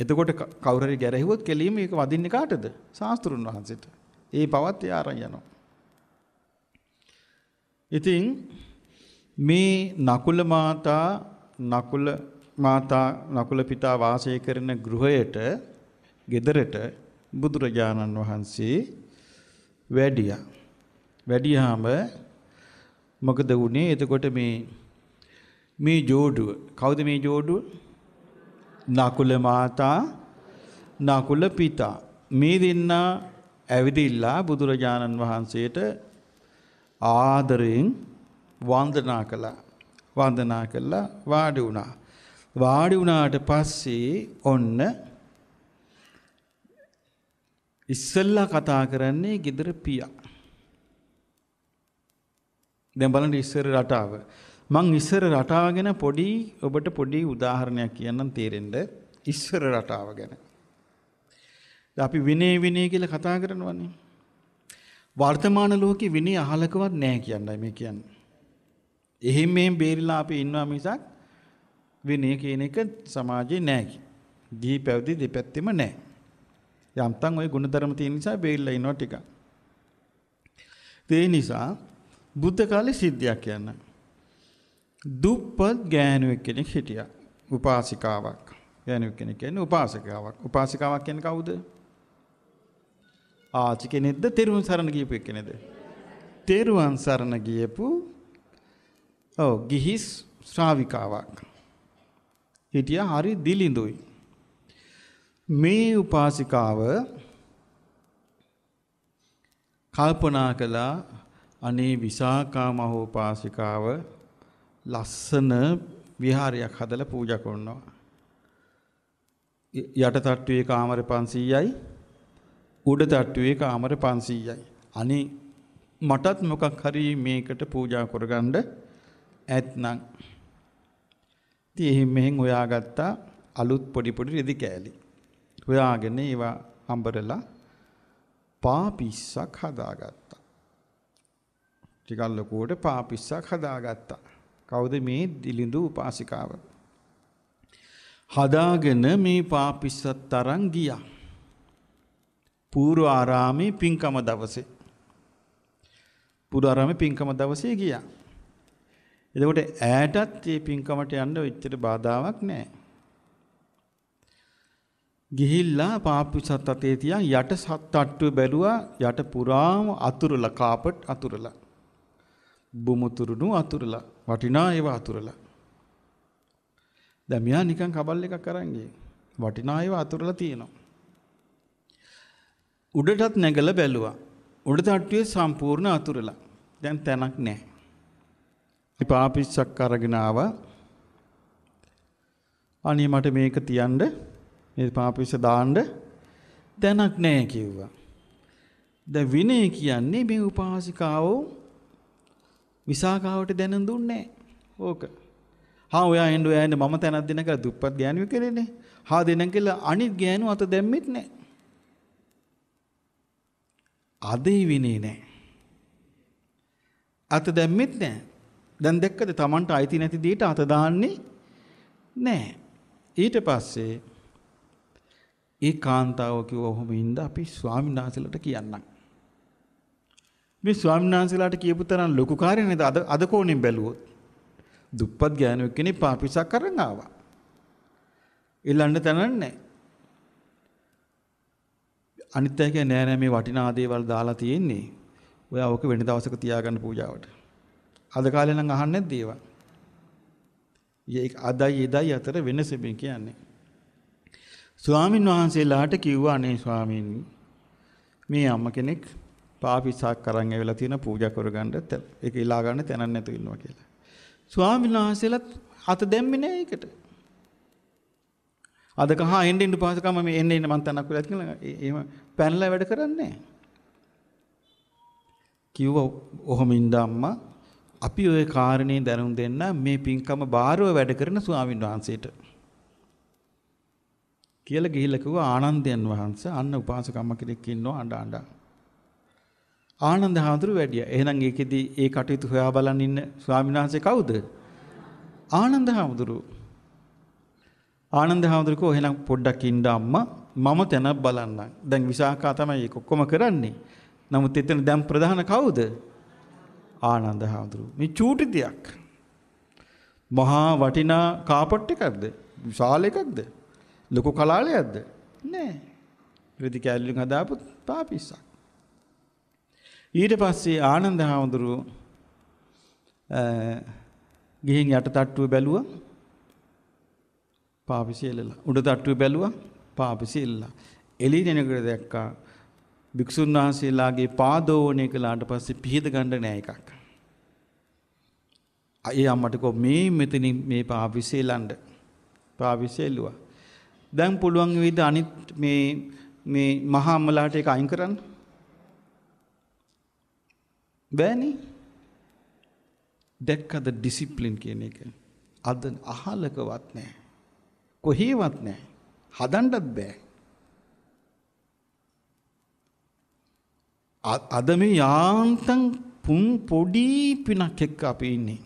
එතකොට කවුරුරි ගැරහුවොත් කෙලින්ම ඒක වදින්නේ කාටද? ශාස්ත්‍රුන් වහන්සේට. ඒ පවත් එයා අරන් යනවා. ඉතින් මේ නකුල මාතා නකුල මාතා නකුල පිතා වාසය කරන ගෘහයට ගෙදරට බුදුරජාණන් වහන්සේ වැඩියා. වැඩියාම මොකද වුනේ? එතකොට මේ මේ جوړුව කවුද මේ جوړුව? නකුල මාතා නකුල පිතා මේ දෙන්න ඇවිදිල්ලා බුදුරජාණන් වහන්සේට ආදරයෙන් වන්දනා කළා වන්දනා කළා වාඩි වුණා වාඩි වුණාට පස්සේ ඔන්න ඉස්සෙල්ලා කතා කරන්නේ gedara පියා දැන් බලන්න ඉස්සර රටාව මං ඉස්සර රටාව ගැන පොඩි ඔබට පොඩි උදාහරණයක් කියන්නම් තේරෙන්න ඉස්සර රටාව ගැන. අපි විනේ විනේ කියලා කතා කරනවනේ. වර්තමාන ලෝකේ විනේ අහලකවත් නැහැ කියන්නයි මේ කියන්නේ. එහෙම මෙහෙම බේරිලා අපි ඉන්නවා මිසක් විනේ කියන එක සමාජේ නැහැ. දී පැවිදි දෙපැත්තෙම නැහැ. යම්තම් ওই ගුණධර්ම තියෙන නිසා බේරිලා ඉන්නවා ටිකක්. ඒ නිසා බුද්ධ කාලේ සිද්ධියක් කියන්නම්. දුප්පත් ගෑනුවෙක් කෙනෙක් හිටියා. උපාසිකාවක්. ගෑනුවෙක් කෙනෙක් කියන්නේ උපාසිකාවක්. උපාසිකාවක් කියන්නේ කවුද? ආචි කෙනෙක්ද? තෙරුවන් සරණ ගියපු කෙනෙක්ද? තෙරුවන් සරණ ගියපු ඔව් ගිහි ශ්‍රාවිකාවක්. හිටියා හරි දිලිඳුයි. මේ උපාසිකාව කල්පනා කළා අනේ විසාකා මහෝපාසිකාව ලස්සන විහාරයක් හදලා පූජා කරනවා. යට තට්ටුවේ කාමර 500යි උඩ තට්ටුවේ කාමර 500යි. අනේ මටත් මොකක් හරි මේකට පූජා කරගන්න ඇත්නම්. ඉතින් එහෙන් මෙහෙන් හොයාගත්තා අලුත් පොඩි පොඩි රෙදි කෑලි. හොයාගෙන ඒවා අඹරලා පාපිස්සක් හදාගත්තා. ටිකක් ලොකුවට පාපිස්සක් හදාගත්තා. කවුද මේ දිලිඳු උපාසිකාව? හදාගෙන මේ පාපිස්සත් තරන් ගියා. පූර්ව ආරාමේ පින්කම දවසේ. පූර්ව ආරාමේ පින්කම දවසේ ගියා. එතකොට ඈටත් මේ පින්කමට යන්න ඔච්චර බාධාවක් නැහැ. ගිහිල්ලා පාපිසත් අතේ තියන් යට සත්ට්ටුව බැලුවා යට පුරාම අතුරුලා කාපට් අතුරුලා. බුමුතුරුණු අතුරුලා. වටිනා ඒවා අතුරලා. දැන් මෙයා නිකන් කබල් එකක් අරන් ගියේ. වටිනා ඒවා අතුරලා තියෙනවා. උඩටත් නැගලා බැලුවා. උඩ තට්ටුවේ සම්පූර්ණ අතුරලා. දැන් තැනක් නැහැ. පාපිස්සක් අරගෙන ආවා. අනේ මට මේක තියන්න මේ පාපිස්ස දාන්න තැනක් නැහැ කිව්වා. ද විනය කියන්නේ මේ උපාසිකාවෝ විසාකාවට දැනුම් දුන්නේ ඕක. හා ඔයා එන්න ඔයා එන්න මම තැනක් දෙන්න කියලා දුප්පත් ගෑණියෙක් කරේනේ. හා දෙන්න කියලා අනිත් ගෑනු අත දැම්මෙත් නෑ. අදේ විනේ නෑ. අත දැම්මෙත් නෑ. දැන් දැක්කද Tamanට අයිති නැති දෙයට අත දාන්නේ නෑ. ඊට පස්සේ ඒ කාන්තාව කිව්ව ඔහොම ඉඳ අපි ස්වාමීන් වහන්සේලට කියන්නම්. මේ ස්වාමීන් වහන්සේලාට කියපු තරම් ලොකු කාර්යයක් නේද අද අද කෝණයෙන් බැලුවොත්. දුප්පත් ගෑනුවෙක් කෙනෙක් පාපිසක් අරන් ආවා. ඊළඟට තනන්නේ අනිත් අය කියන්නේ නෑ නෑ මේ වටිනා දේවල් දාලා තියෙන්නේ. ඔයා ඕක වෙන දවසක තියාගන්න පූජාවට. අද කාලේ නම් අහන්නේ නැද්ද ඒවා? ඒක අදයි එදයි අතර වෙනස මේ කියන්නේ. ස්වාමින් වහන්සේලාට කිව්වා අනේ ස්වාමීන් මේ අම්ම කෙනෙක් පාපිසක් කරන් ඇවිල්ලා තියෙන පූජා කරගන්න ඒක ඉලා ගන්න තැනක් නැතු ඉන්නවා කියලා. ස්වාමීන් වහන්සේලාත් අත දැම්මේ නෑ ඒකට. අද කහ එන්න ඉන්න පහසකම මේ එන්න ඉන්න මං තනක් වෙලා කියලා එහෙම පැනලා වැඩ කරන්නේ කිව්ව ඔහොම ඉඳ අම්මා අපි ওই කාරණේ දැනුම් දෙන්න මේ පින්කම බාරව වැඩ කරන ස්වාමීන් වහන්සේට කියලා ගිහිල්ලා කිව්වා ආනන්දයන් වහන්සේ අන්න උපාසකම්ම කෙනෙක් ඉන්නවා අඬ අඬ ආනන්ද හඳුරු වැඩියා. එහෙනම් ඒකෙදි ඒ කටයුතු හොයා බලන් ඉන්න ස්වාමීන් වහන්සේ කවුද? ආනන්ද හඳුරු. ආනන්ද හඳුරු කෝ එහෙනම් පොඩ්ඩක් ඉන්න අම්මා මම තැනක් බලන්නම්. දැන් විසාකා තමයි ඒක ඔක්කොම කරන්නේ. නමුත් එතන දැන් ප්‍රධාන කවුද? ආනන්ද හඳුරු. මේ චූටි දෙයක්. මහා වටිනා කාපට් එකක්ද? විශාල එකක්ද? ලොකු කලාලයක්ද? නෑ. රිදි කැලලුන් හදාපු පාපිස්සක්. ඊට පස්සේ ආනන්ද හාමුදුරුව ගිහින් යට තට්ටුව බැලුවා පාපිසි එල්ලලා උඩ තට්ටුව බැලුවා පාපිසි එල්ලලා එළිනෙනකට දැක්කා භික්ෂුන් වහන්සේලාගේ පාදෝවණය කළාට පස්සේ පිහිද ගන්න නෑ එකක්. අය අම්මට කො මේ මෙතනින් මේ පාවිසෙලන්න පාවිසෙලුවා. දැන් පුළුවන් වේද අනිත් මේ මේ මහා අම්මලාට ඒක අයින් කරන්න. බෑනේ. දැක්කද ඩිසිප්ලින් කියන එක. අද අහලකවත් නැහැ. කොහේවත් නැහැ. හදන්නත් බෑ. අද මේ යාන්තම් පුන් පොඩි පිනක් එක්ක අපි ඉන්නේ.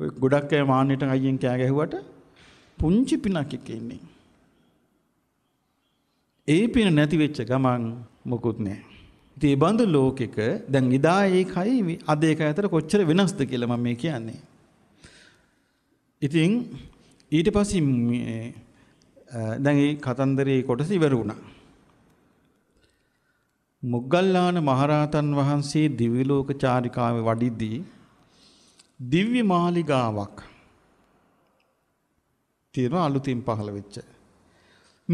ඔය ගොඩක් අය මාන්නයට අයියෙන් කෑ ගැහුවට පුංචි පිනක් එක්ක ඉන්නේ. ඒ පින නැති වෙච්ච ගමන් මොකුත් නැහැ. ඉතින් මේ බඳු ලෝකෙක දැන් ඉදා ඒකයි අද ඒකයි අතර කොච්චර වෙනස්ද කියලා මම මේ කියන්නේ. ඉතින් ඊට පස්සේ මේ දැන් මේ කතන්දරේ කොටස ඉවර වුණා. මොග්ගල්ලාන මහරහතන් වහන්සේ දිව්‍ය ලෝක චාරිකාවේ වඩිද්දී දිව්‍ය මාලිගාවක් තියෙන අලුතින් පහළ වෙච්ච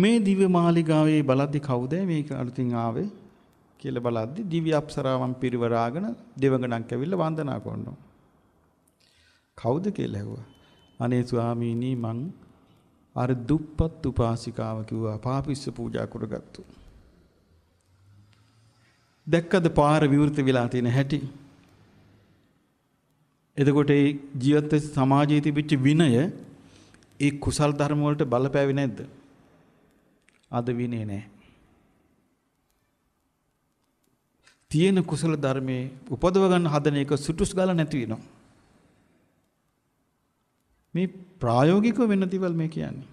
මේ දිව්‍ය මාලිගාවේ බලද්දි කවුද මේක අලුතින් ආවේ කියලා බලද්දි දිව්‍ය අප්සරාවන් පිරිවරාගෙන දෙවඟණක් ඇවිල්ලා වන්දනා කරනවා. කවුද කියලා ඇහුවා. අනේ ස්වාමීනි මං අර දුප්පත් උපාසිකාව කිව්වා පාපිස්ස පූජා කරගත්තු. දැක්කද පාර විවෘත වෙලා තියෙන හැටි? එතකොට ඒ ජීවත් සමාජයේ තිබිච්ච විනය ඒ කුසල් ධර්ම වලට බලපෑවේ නැද්ද? අද විනේ නැහැ. තියෙන කුසල ධර්මයේ උපදව ගන්න හදන එක සුටුස් ගාලා නැති වෙනවා. මේ ප්‍රායෝගිකව වෙන දේවල් මේ කියන්නේ.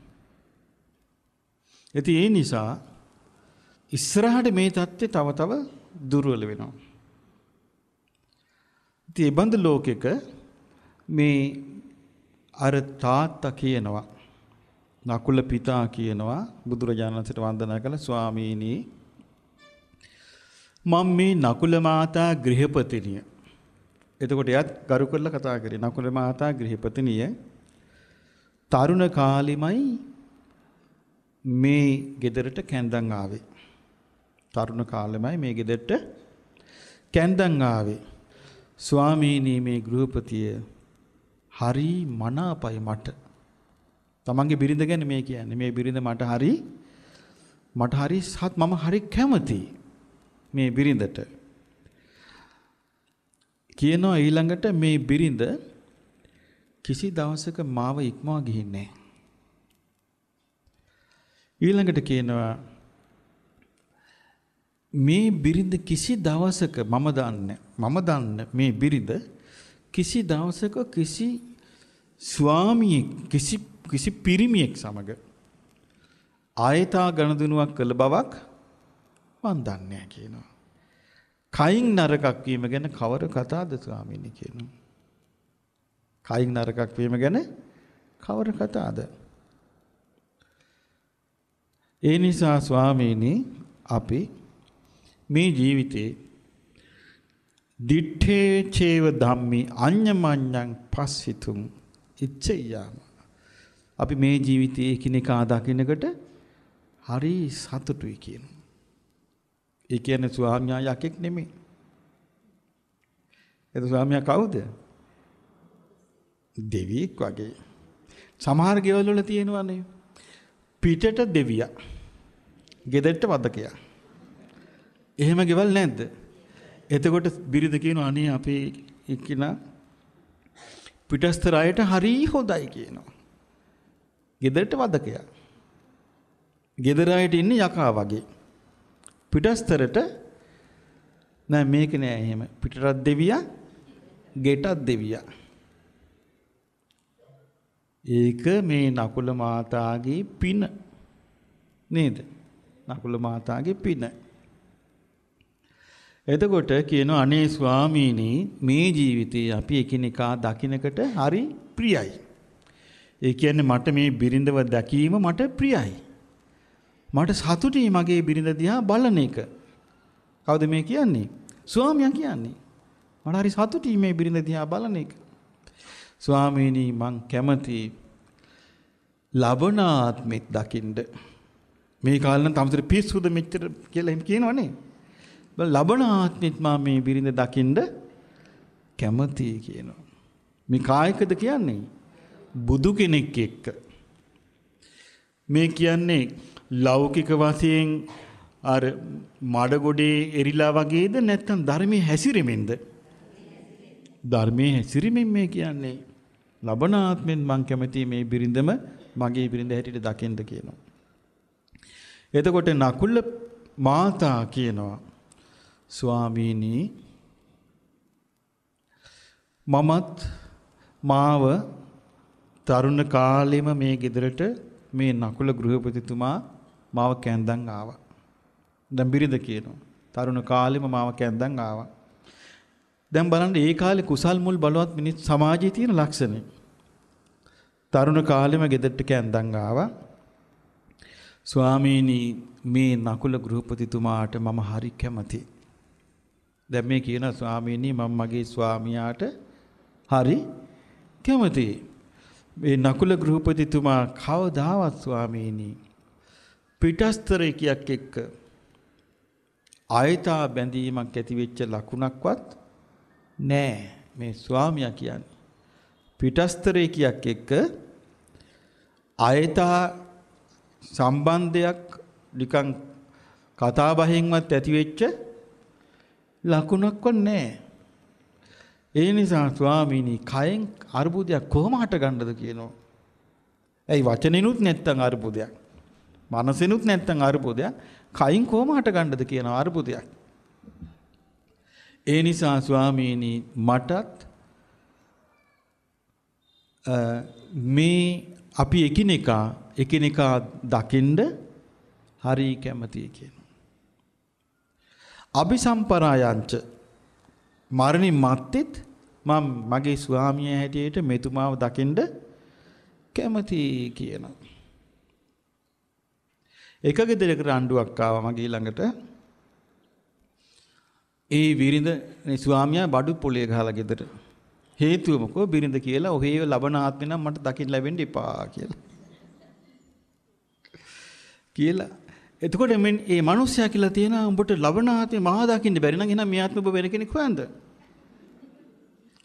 ඉතින් ඒ නිසා ඉස්සරහට මේ தත්ත්වය තව තව දුර්වල වෙනවා. ඉතින් බඳ ලෝකෙක මේ අර තාත්තා කියනවා නකුල පිතා කියනවා බුදුරජාණන් වහන්සේට වන්දනා කළ ස්වාමීනි මම මේ නකුල මාතා ගෘහපතිනිය. එතකොට එයත් ගරු කරලා කතා කරේ නකුල මාතා ගෘහපතිනිය තරුණ කාලෙමයි මේ ගෙදරට කැඳන් ආවේ. තරුණ කාලෙමයි මේ ගෙදරට කැඳන් ආවේ. ස්වාමීනි මේ ගෘහපතිය හරි මනාපයි මට. තමන්ගේ බිරිඳ ගැන මේ කියන්නේ. මේ බිරිඳ මට හරි මට හරි සත් මම හරි කැමතියි. මේ බිරිඳට කියනවා ඊළඟට මේ බිරිඳ කිසි දවසක මාව ඉක්මවා ගිහින්නේ ඊළඟට කියනවා මේ බිරිඳ කිසි දවසක මම දන්නේ මම දන්නේ මේ බිරිඳ කිසි දවසක කිසි ස්වාමියෙක් කිසි කිසි පිරිමියෙක් සමග ආයතා ගණදුනුවක් කළ බවක් මන් දන්නේ නැහැ කියනවා. කයින් නරකක් වීම ගැන කවර කතාද ස්වාමීනි කියනවා. කයින් නරකක් වීම ගැන කවර කතාද? ඒ නිසා ස්වාමීනි අපි මේ ජීවිතේ දිත්තේ චේව ධම්මි අඤ්ඤමඤ්ඤං පස්සිතුම් ඉච්ඡයාම අපි මේ ජීවිතයේ එකිනෙකා දකින්නකට හරි සතුටුයි කියනවා ඒ කියන්නේ ස්වාමියා යකෙක් නෙමෙයි. ඒක ස්වාමියා කවුද? දෙවියෙක් වගේ. සමහර ගෙවල් වල තියෙනවනේ. පිටට දෙවියා. ගෙදරට වදකයා. එහෙම ගෙවල් නැද්ද? එතකොට බිරිඳ කියනවා අනේ අපේ එක්කිනා පිටස්තර අයට හරි හොඳයි කියනවා. ගෙදරට වදකයා. ගෙදර අයට ඉන්නේ යකා වගේ. පිටස්තරට නෑ මේක නෑ එහෙම පිටරත් දෙවියා ගෙටත් දෙවියා ඒක මේ නකුල මාතාගේ පින නේද නකුල මාතාගේ පින එතකොට කියන අනේ ස්වාමීනි මේ ජීවිතේ අපි එකිනෙකා දකින්නකට හරි ප්‍රියයි ඒ කියන්නේ මට මේ බිරිඳව දැකීම මට ප්‍රියයි මට සතුටුයි මගේ බිරිඳ දිහා බලන එක. කවුද මේ කියන්නේ? ස්වාමියා කියන්නේ. මට හරි සතුටුයි මේ බිරිඳ දිහා බලන එක. ස්වාමීනි මං කැමති ලබන ආත්මෙත් දකින්න. මේ කාලේ නම් තමතර පිස්සුද මෙච්චර කියලා එහෙම කියනවනේ. බල ලබන ආත්මෙත් මා මේ බිරිඳ දකින්න කැමති කියනවා. මේ කායකද කියන්නේ බුදු කෙනෙක් එක්ක. මේ කියන්නේ ලෞකික වශයෙන් අර මඩගොඩේ එරිලා වගේද නැත්නම් ධර්මයේ හැසිරෙමින්ද ධර්මයේ හැසිරෙමින් මේ කියන්නේ ලබන ආත්මෙන් මං කැමති මේ බිරිඳම මගේ බිරිඳ හැටියට දකින්ද කියනවා එතකොට නකුල මාතා කියනවා ස්වාමීනි මමත් මාව තරුණ කාලෙම මේ ගෙදරට මේ නකුල ගෘහපතිතුමා මාව කැන්දන් ආවා. දැන් බිරිඳ කියනවා. තරුණ කාලෙම මාව කැන්දන් ආවා. දැන් බලන්න ඒ කාලේ කුසල් මුල් බලවත් මිනිස් සමාජයේ තියෙන ලක්ෂණේ. තරුණ කාලෙම ගෙදරට කැන්දන් ආවා. ස්වාමීනි මේ නකුල ගෘහපතිතුමාට මම හරි කැමති. දැන් මේ කියන ස්වාමීනි මම මගේ ස්වාමියාට හරි කැමති. මේ නකුල ගෘහපතිතුමා කවදාවත් ස්වාමීනි පිටස්තරයකයක් එක්ක ආයතා බැඳීමක් ඇති වෙච්ච ලකුණක්වත් නෑ මේ ස්වාමියා කියන්නේ පිටස්තරයකයක් එක්ක ආයතා සම්බන්ධයක් නිකන් කතා බහෙන්වත් ඇති වෙච්ච ලකුණක්වත් නෑ ඒ නිසා ස්වාමීනි කයෙන් අර්බුදයක් කොහොම හටගන්නද කියනවා ඇයි වචනිනුත් නැත්තම් අර්බුදයක් මනසෙනුත් නැත්තම් අර්බුදයක් කයින් කොහොම හට ගන්නද කියන අර්බුදයක් ඒ නිසා ස්වාමීනි මටත් මේ අපි එකිනෙකා එකිනෙකා දකින්ද හරි කැමතියි කියනවා අபிසම්පරායංච මරණින් මත්තෙත් මම මගේ ස්වාමියා හැටියට මෙතුමාව දකින්ද කැමතියි කියනවා එක ගෙදරකට රණ්ඩුවක් ආවා මගේ ළඟට. ඒ විරිඳ ස්වාමියා බඩු පොලේ ගහලා ගෙදර. හේතුව මොකෝ බිරිඳ කියලා ඔහේව ලබන ආත්මේ නම් මට දකින්න ලැබෙන්න එපා කියලා. කියලා. එතකොට මෙන් මේ මිනිස්සයා කියලා තියෙන උඹට ලබන ආත්මේ මහා දකින්න බැරි නම් එහෙනම් මේ ආත්මෙ ඔබ වෙන කෙනෙක් හොයන්ද?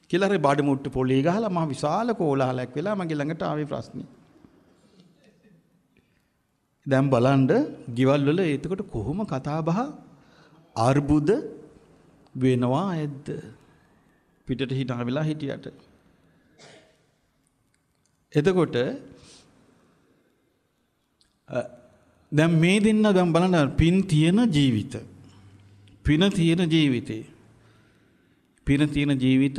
කියලා අර බඩ මුට්ටු පොලේ ගහලා මහා විශාල කෝලාහලයක් වෙලා මගේ ළඟට ආවේ ප්‍රශ්නේ. දැන් බලන්න ගෙවල් වල එතකොට කොහොම කතා බහ අර්බුද වෙනවා ඇද්ද පිටට හිටා වෙලා හිටියට එතකොට දැන් මේ දෙන්න දැන් බලන්න පින් තියෙන ජීවිත පින තියෙන ජීවිතේ පින තියෙන ජීවිත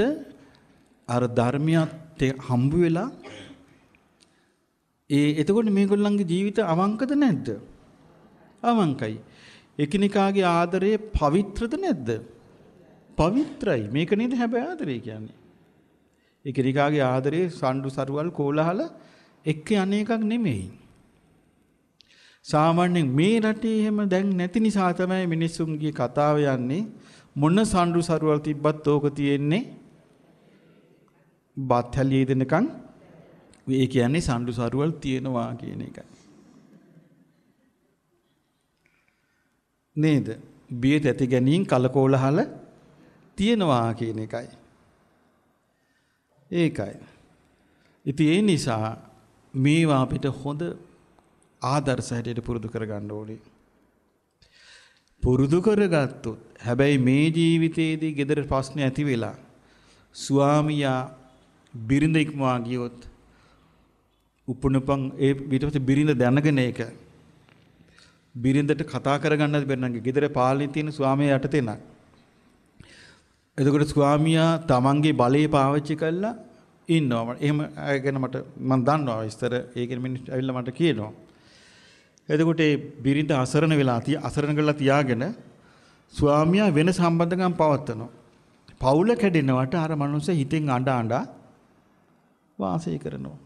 අර ධර්මියත් හම්බ වෙලා ඒ එතකොට මේගොල්ලන්ගේ ජීවිත අවංකද නැද්ද? අවංකයි. එකිනෙකාගේ ආදරේ පවිත්‍රද නැද්ද? පවිත්‍රයි. මේක නේද හැබැයි ආදරේ කියන්නේ. එකිනෙකාගේ ආදරේ සණ්ඩු සරුවල් කෝලහල එක්ක යන එකක් නෙමෙයි. සාමාන්‍යයෙන් මේ රටේ එහෙම දැන් නැති නිසා තමයි මිනිස්සුන්ගේ කතාව යන්නේ මොන සණ්ඩු සරුවල් තිබ්බත් ඕක තියෙන්නේ බත් හැලියේ දෙනකන් ඒ කියන්නේ සම්ඩු සරුවල් තියෙනවා කියන එකයි. නේද? බියත ඇති ගැනීම කලකෝලහල තියෙනවා කියන එකයි. ඒකයි. ඉතින් ඒ නිසා මේවා අපිට හොඳ ආදර්ශ හැටියට පුරුදු කරගන්න ඕනේ. පුරුදු කරගත්තොත් හැබැයි මේ ජීවිතයේදී gedara ප්‍රශ්න ඇති වෙලා ස්වාමියා බිරිඳ ඉක්මවා ගියොත් උපුනපන් ඒ ඊට පස්සේ බිරිඳ දැනගෙන ඒක බිරිඳට කතා කරගන්නත් බැරි නම් ගෙදර පාලනේ තියෙන ස්වාමියා යටතේ නක්. එතකොට ස්වාමියා තමන්ගේ බලය පාවිච්චි කළා ඉන්නවා. එහෙම අයගෙන මට මම දන්නවා විස්තර ඒකෙන් මිනිස් ඇවිල්ලා මට කියනවා. එතකොට ඒ බිරිඳ අසරණ වෙලා තිය අසරණ කරලා තියාගෙන ස්වාමියා වෙන සම්බන්ධකම් පවත්නවා. පවුල කැඩෙනවට අර මනුස්සයා හිතෙන් අඬ අඬ වාසය කරනවා.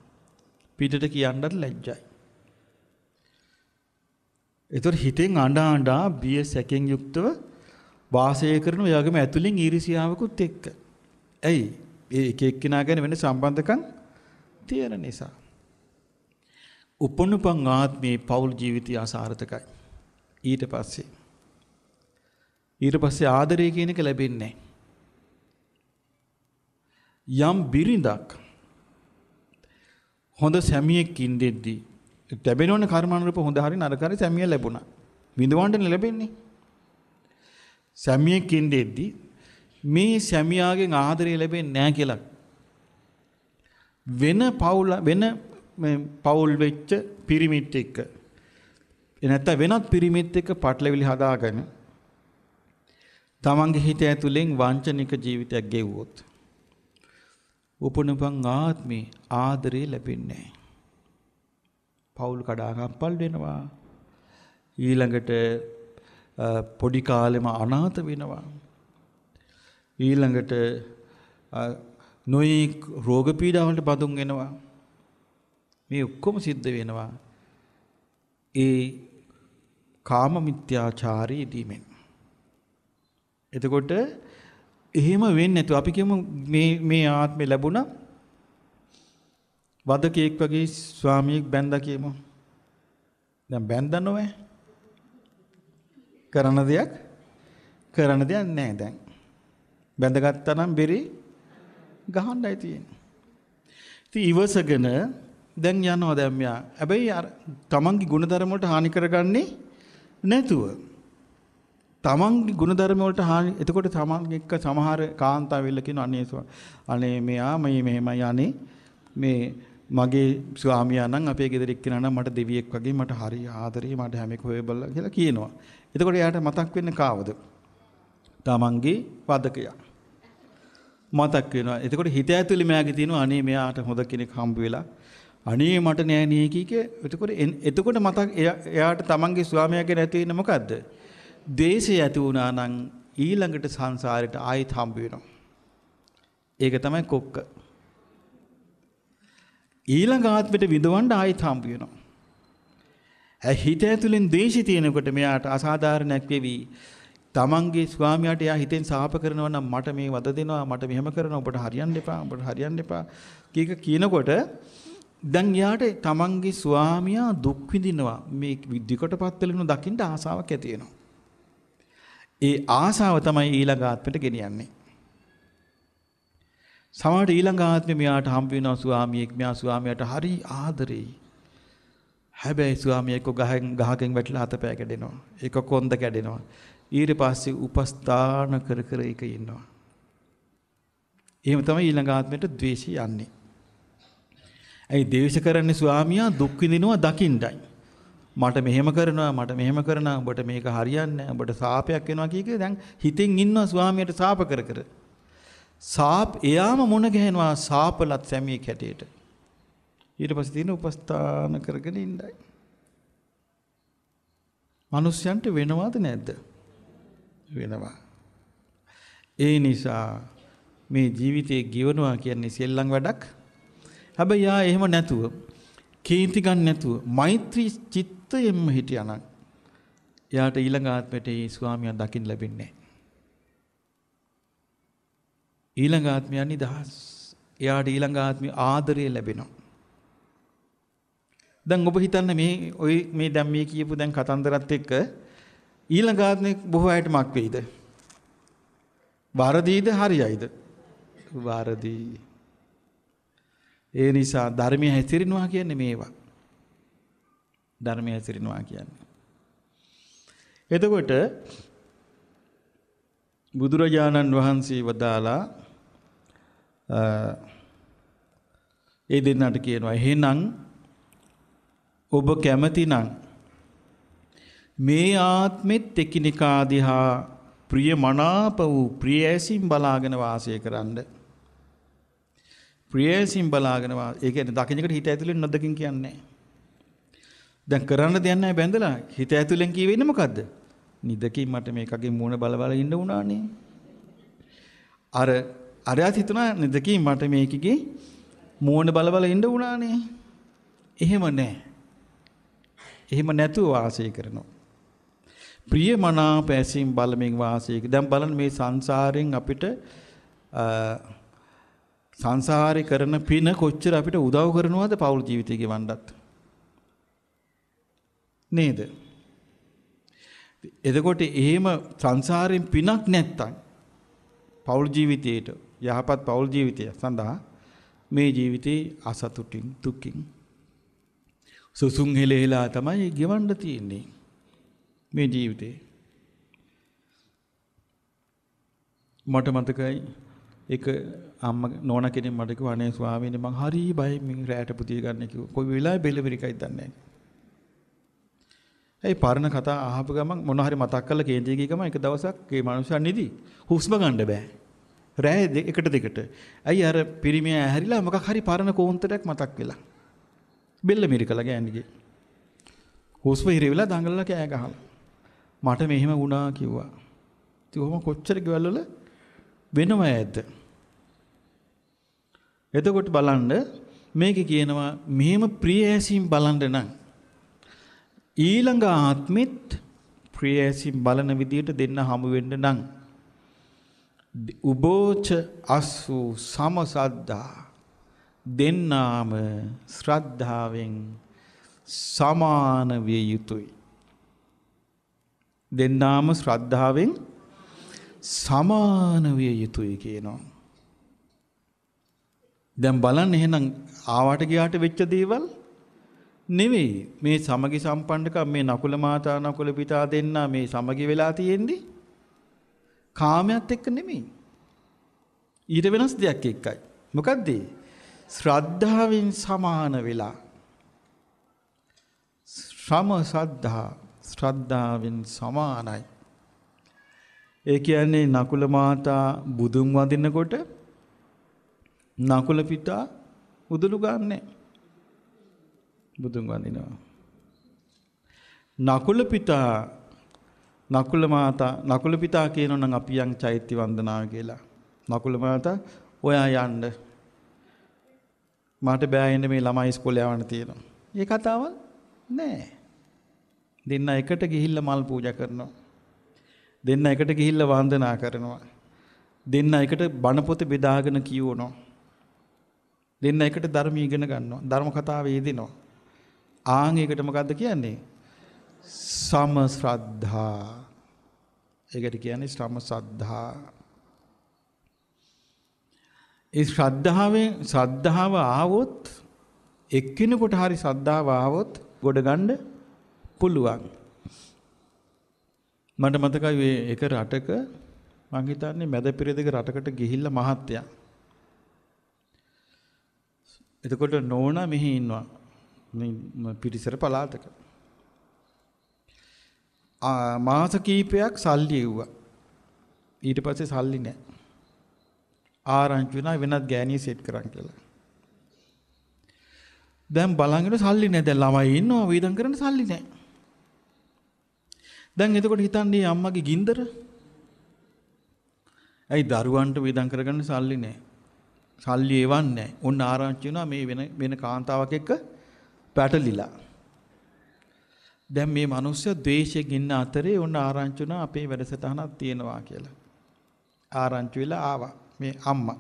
පිටට කියන්නත් ලැජ්ජයි. ඒතර හිතෙන් අඬා අඬා බිය සැකෙන් යුක්තව වාසය කරන එයාගේම ඇතුලින් ඊර්ෂියාවකුත් එක්ක. ඇයි? ඒ එක එක්කිනා ගැන වෙන සම්බන්ධකම් තියෙන නිසා. උපනුපං ආත්මේ පෞල් ජීවිතය අසාර්ථකයි. ඊට පස්සේ ඊට පස්සේ ආදරය කියන එක ලැබෙන්නේ නැහැ. යම් බිරිඳක් හොඳ සැමියෙක් ඉන්දෙද්දී ලැබෙනවනේ කර්මානුරූප හොඳ හරි නරක හරි සැමිය ලැබුණා. විඳවන්න ලැබෙන්නේ. සැමියෙක් ඉන්දෙද්දී මේ සැමියාගෙන් ආදරය ලැබෙන්නේ නැහැ කියලා වෙන පවුල වෙන පවුල් වෙච්ච පිරිමිත් එක්ක නැත්නම් වෙනත් පිරිමිත් එක්ක පටලවිලි හදාගෙන තමන්ගේ හිත ඇතුලෙන් වංචනික ජීවිතයක් ගෙවුවොත් උපනුපං ආත්මේ ආදරේ ලැබෙන්නේ පවුල් කඩාකම්පල් වෙනවා. ඊළඟට පොඩි කාලෙම අනාථ වෙනවා. ඊළඟට නොයෙක් රෝග පීඩාවලට බඳුන් වෙනවා. මේ ඔක්කොම සිද්ධ වෙනවා. ඒ කාම මිත්‍යාචාරී දීමෙන්. එතකොට එහෙම වෙන්නේ නැතුව අපි කියමු මේ මේ ආත්මේ ලැබුණා වදකෙක් වගේ ස්වාමියෙක් බැඳා කියමු. දැන් බැඳා නොවේ. කරන දෙයක් කරන දෙයක් නැහැ දැන්. බැඳගත්තා නම් බෙරි ගහන්නයි තියෙන්නේ. ඉතින් ඉවසගෙන දැන් යනවා දැන් මෙයා. හැබැයි අර තමන්ගේ ಗುಣධර්ම වලට හානි කරගන්නේ නැතුව. තමන්ගේ ಗುಣධර්ම වලට හානි එතකොට තමන් එක්ක සමහර කාන්තාව වෙල්ල කියන අනේ අනේ මෙයා මේ මෙහෙමයි අනේ මේ මගේ ස්වාමියා නම් අපේ ගෙදර එක්කෙනා නම් මට දෙවියෙක් වගේ මට හරි ආදරේ මට හැම එක හොයබල්ලා කියලා කියනවා. එතකොට එයාට මතක් වෙන්නේ කාවද? තමන්ගේ වදකයා. මතක් වෙනවා. එතකොට හිත ඇතුලේ මෙයාගේ තියෙනවා අනේ මෙයාට හොඳ කෙනෙක් හම්බ වෙලා අනේ මට නෑ නේ කීක. එතකොට එතකොට මතක් එයාට තමන්ගේ ස්වාමියා ගැන ඇති වෙන්නේ මොකද්ද? දේශය ඇති වුණා නම් ඊළඟට සංසාරෙට ආයෙත් හම්බ වෙනවා. ඒක තමයි කොක්ක. ඊළඟ ආත්මෙට විඳවන්න ආයෙත් හම්බ වෙනවා. හිත ඇතුලෙන් දේශය තියෙනකොට මෙයාට අසාධාරණයක් වෙවි. තමන්ගේ ස්වාමියාට එයා හිතෙන් සාප කරනවා නම් මට මේ වද දෙනවා මට මෙහෙම කරනවා ඔබට හරියන්න එපා ඔබට හරියන්න එපා කීක කියනකොට දැන් යාට තමන්ගේ ස්වාමියා දුක් විඳිනවා මේ විදිකටපත් වෙලිනු දකින්න ආසාවක් ඇති වෙනවා ඒ ආසාව තමයි ඊළඟ ආත්මෙට ගෙනියන්නේ. සමහරට ඊළඟ ආත්මෙ මෙයාට හම්බ වෙනවා ස්වාමියෙක් මෙයා ස්වාමියාට හරි ආදරෙයි. හැබැයි ස්වාමියා එක්ක ගහෙන් ගහකින් වැටලා අතපය කැඩෙනවා. ඒක කොන්ද කැඩෙනවා. ඊට පස්සේ උපස්ථාන කර කර ඒක ඉන්නවා. එහෙම තමයි ඊළඟ ආත්මෙට ද්වේෂය යන්නේ. ඇයි ද්වේෂ කරන්නේ ස්වාමියා දුක් විඳිනවා දකින්නයි. මට මෙහෙම කරනවා මට මෙහෙම කරනවා ඔබට මේක හරියන්නේ ඔබට සාපයක් වෙනවා කිය කිය දැන් හිතෙන් ඉන්නවා ස්වාමියාට සාප කර කර සාප් එයාම මුණ ගැහෙනවා සාපලත් සැමියෙක් හැටියට ඊට පස්සේ තියෙන උපස්ථාන කරගෙන ඉන්නයි මිනිස්යන්ට වෙනවද නැද්ද වෙනවා ඒ නිසා මේ ජීවිතේ ගෙවනවා කියන්නේ සෙල්ලම් වැඩක් හැබැයි යා එහෙම නැතුව කීර්ති ගන්න නැතුව මෛත්‍රී චිත්ත සත්වයෙන්ම හිටියානම් එයාට ඊළඟ ආත්මයට ඒ ස්වාමියා දකින්න ලැබෙන්නේ නැහැ. ඊළඟ ආත්මය නිදහස්. එයාට ඊළඟ ආත්මේ ආදරය ලැබෙනවා. දැන් ඔබ හිතන්න මේ ඔය මේ දැන් මේ කියපු දැන් කතන්දරත් එක්ක ඊළඟ ආත්මේ බොහෝ අයට මක් වෙයිද? වරදීද හරියයිද? වරදී. ඒ නිසා ධර්මය හැසිරෙනවා කියන්නේ මේවා. ධර්මය හැසිරෙනවා කියන්නේ. එතකොට බුදුරජාණන් වහන්සේ වදාලා ඒ දෙන්නට කියනවා එහෙනම් ඔබ කැමතිනම් මේ ආත්මෙත් එකිනෙකා දිහා ප්‍රිය මනාප වූ ප්‍රිය ඇසින් බලාගෙන වාසය කරන්න ප්‍රිය ඇසින් බලාගෙන වාසය ඒ කියන්නේ දකින්නකට හිත ඇතුලෙන් නොදකින් කියන්නේ දැන් කරන්න දෙයක් නැහැ බැඳලා හිත ඇතුලෙන් කියවෙන්නේ මොකද්ද? නිදකින් මට මේකගේ මූණ බල බල ඉන්න උනානේ. අර අරයාත් හිතුණා නිදකින් මට මේකගේ මූණ බල බල ඉන්න උනානේ. එහෙම නැහැ. එහෙම නැතුව වාසය කරනවා. ප්‍රියමනාප ඇසින් බලමින් වාසය කරනවා. දැන් බලන්න මේ සංසාරයෙන් අපිට සංසාරේ කරන පින කොච්චර අපිට උදව් කරනවද පෞල් ජීවිතේ ගෙවන්නත් නේද? එතකොට එහෙම සංසාරයෙන් පිනක් නැත්තම් පෞල් ජීවිතයේට යහපත් පෞල් ජීවිතය සඳහා මේ ජීවිතේ අසතුටින් දුකින් සුසුම් හෙලෙලා තමයි ගෙවන්න තියෙන්නේ මේ ජීවිතේ මට මතකයි එක අම්ම නෝන කෙනෙක් මට කිව්වා අනේ ස්වාමීනි මං හරි බයෙන් මින් රැයට පුතිය ගන්න කිව්වා කොයි වෙලාවෙ බෙල්ල මිරිකයි දන්නේ නැහැ ඒ පරණ කතා අහපු ගමන් මොන හරි මතක් කරලා කේන්ද්‍රයේ ගිය ගමන් එක දවසක් ඒ මනුස්සයා නිදි. හුස්ම ගන්න බෑ. රෑ එකට දෙකට. ඇයි අර පිරිමියා ඇහැරිලා මොකක් හරි පරණ කෝන්තරයක් මතක් වෙලා. බෙල්ල මිරිකලා ගෑණිගේ. හුස්ම ඉර වෙලා දඟලලා කෑ ගහලා. මට මෙහෙම වුණා කිව්වා. ඉතින් ඔහොම කොච්චර ගෙවල් වල වෙනව ඇද්ද? එතකොට බලන්න මේකේ කියනවා මෙහෙම ප්‍රිය ඇසීම් බලන්න නම් ඊළඟ ආත්මෙත් ප්‍රියසින් බලන විදියට දෙන්න හමු වෙන්න නම් උබෝච අස්සු සමසද්දා දෙන්නාම ශ්‍රද්ධාවෙන් සමාන විය යුතුයි දෙන්නාම ශ්‍රද්ධාවෙන් සමාන විය යුතුයි කියනවා දැන් බලන්න එහෙනම් ආවට ගියාට වෙච්ච දේවල් නෙවෙයි මේ සමගි සම්පන්නකම් මේ නකුල මාතා නකුල පිතා දෙන්නා මේ සමගි වෙලා තියෙන්නේ කාමයට එක්ක නෙමෙයි. ඊට වෙනස් දෙයක් එක්කයි. මොකද්ද? ශ්‍රද්ධාවෙන් සමාන වෙලා. ශ්‍රම සද්ධා ශ්‍රද්ධාවෙන් සමානයි. ඒ කියන්නේ නකුල මාතා බුදුන් වඳිනකොට නකුල පිතා උදුළු ගන්නෑ. බුදුන් වඳිනවා. නකුල පිතා නකුල මාතා නකුල පිතා කියනොනම් අපි යන් චෛත්‍ය වන්දනාව කියලා. නකුල මාතා ඔයා යන්න මට බෑ එන්න මේ ළමයි ඉස්කෝලේ යවන්න තියෙනවා. ඒ කතාවල් නෑ. දෙන්න එකට ගිහිල්ලා මල් පූජා කරනවා. දෙන්න එකට ගිහිල්ලා වන්දනා කරනවා. දෙන්න එකට බණ පොත බෙදාගෙන කියවනවා. දෙන්න එකට ධර්ම ඉගෙන ගන්නවා. ධර්ම කතාව වේදිනවා. ආන් ඒකට මොකද්ද කියන්නේ? සම ශ්‍රද්ධා. ඒකට කියන්නේ සම ශ්‍රද්ධා. ඒ ශ්‍රද්ධාවෙන් ශ්‍රද්ධාව ආවොත් එක්කිනෙකුට හරි ශ්‍රද්ධාව ආවොත් ගොඩ ගන්න පුළුවන්. මට මතකයි මේ එක රටක මං හිතන්නේ මැද පෙරදිග රටකට ගිහිල්ලා මහත්තයා. එතකොට නෝනා මෙහි ඉන්නවා. පිරිසර පළාතක. මාස කීපයක් සල්ලි එව්වා. ඊට පස්සේ සල්ලි නැහැ. ආරංචි වුණා වෙනත් ගෑණියෙක් සෙට් කරන් කියලා. දැන් බලංගිට සල්ලි නැහැ. දැන් ළමයි ඉන්නවා වේදම් කරන්න සල්ලි නැහැ. දැන් එතකොට හිතන්නේ අම්මගේ ගින්දර. ඇයි දරුවන්ට වේදම් කරගන්න සල්ලි නැහැ. සල්ලි එවන්නේ නැහැ. ඔන්න ආරංචි වුණා මේ වෙන වෙන කාන්තාවක් එක්ක පැටලිලා. දැන් මේ මිනිස්සු ද්වේෂයෙන් ඉන්න අතරේ ඔන්න ආරංචි වුණා අපේ වැඩසටහනක් තියෙනවා කියලා. ආරංචි වෙලා ආවා මේ අම්මා.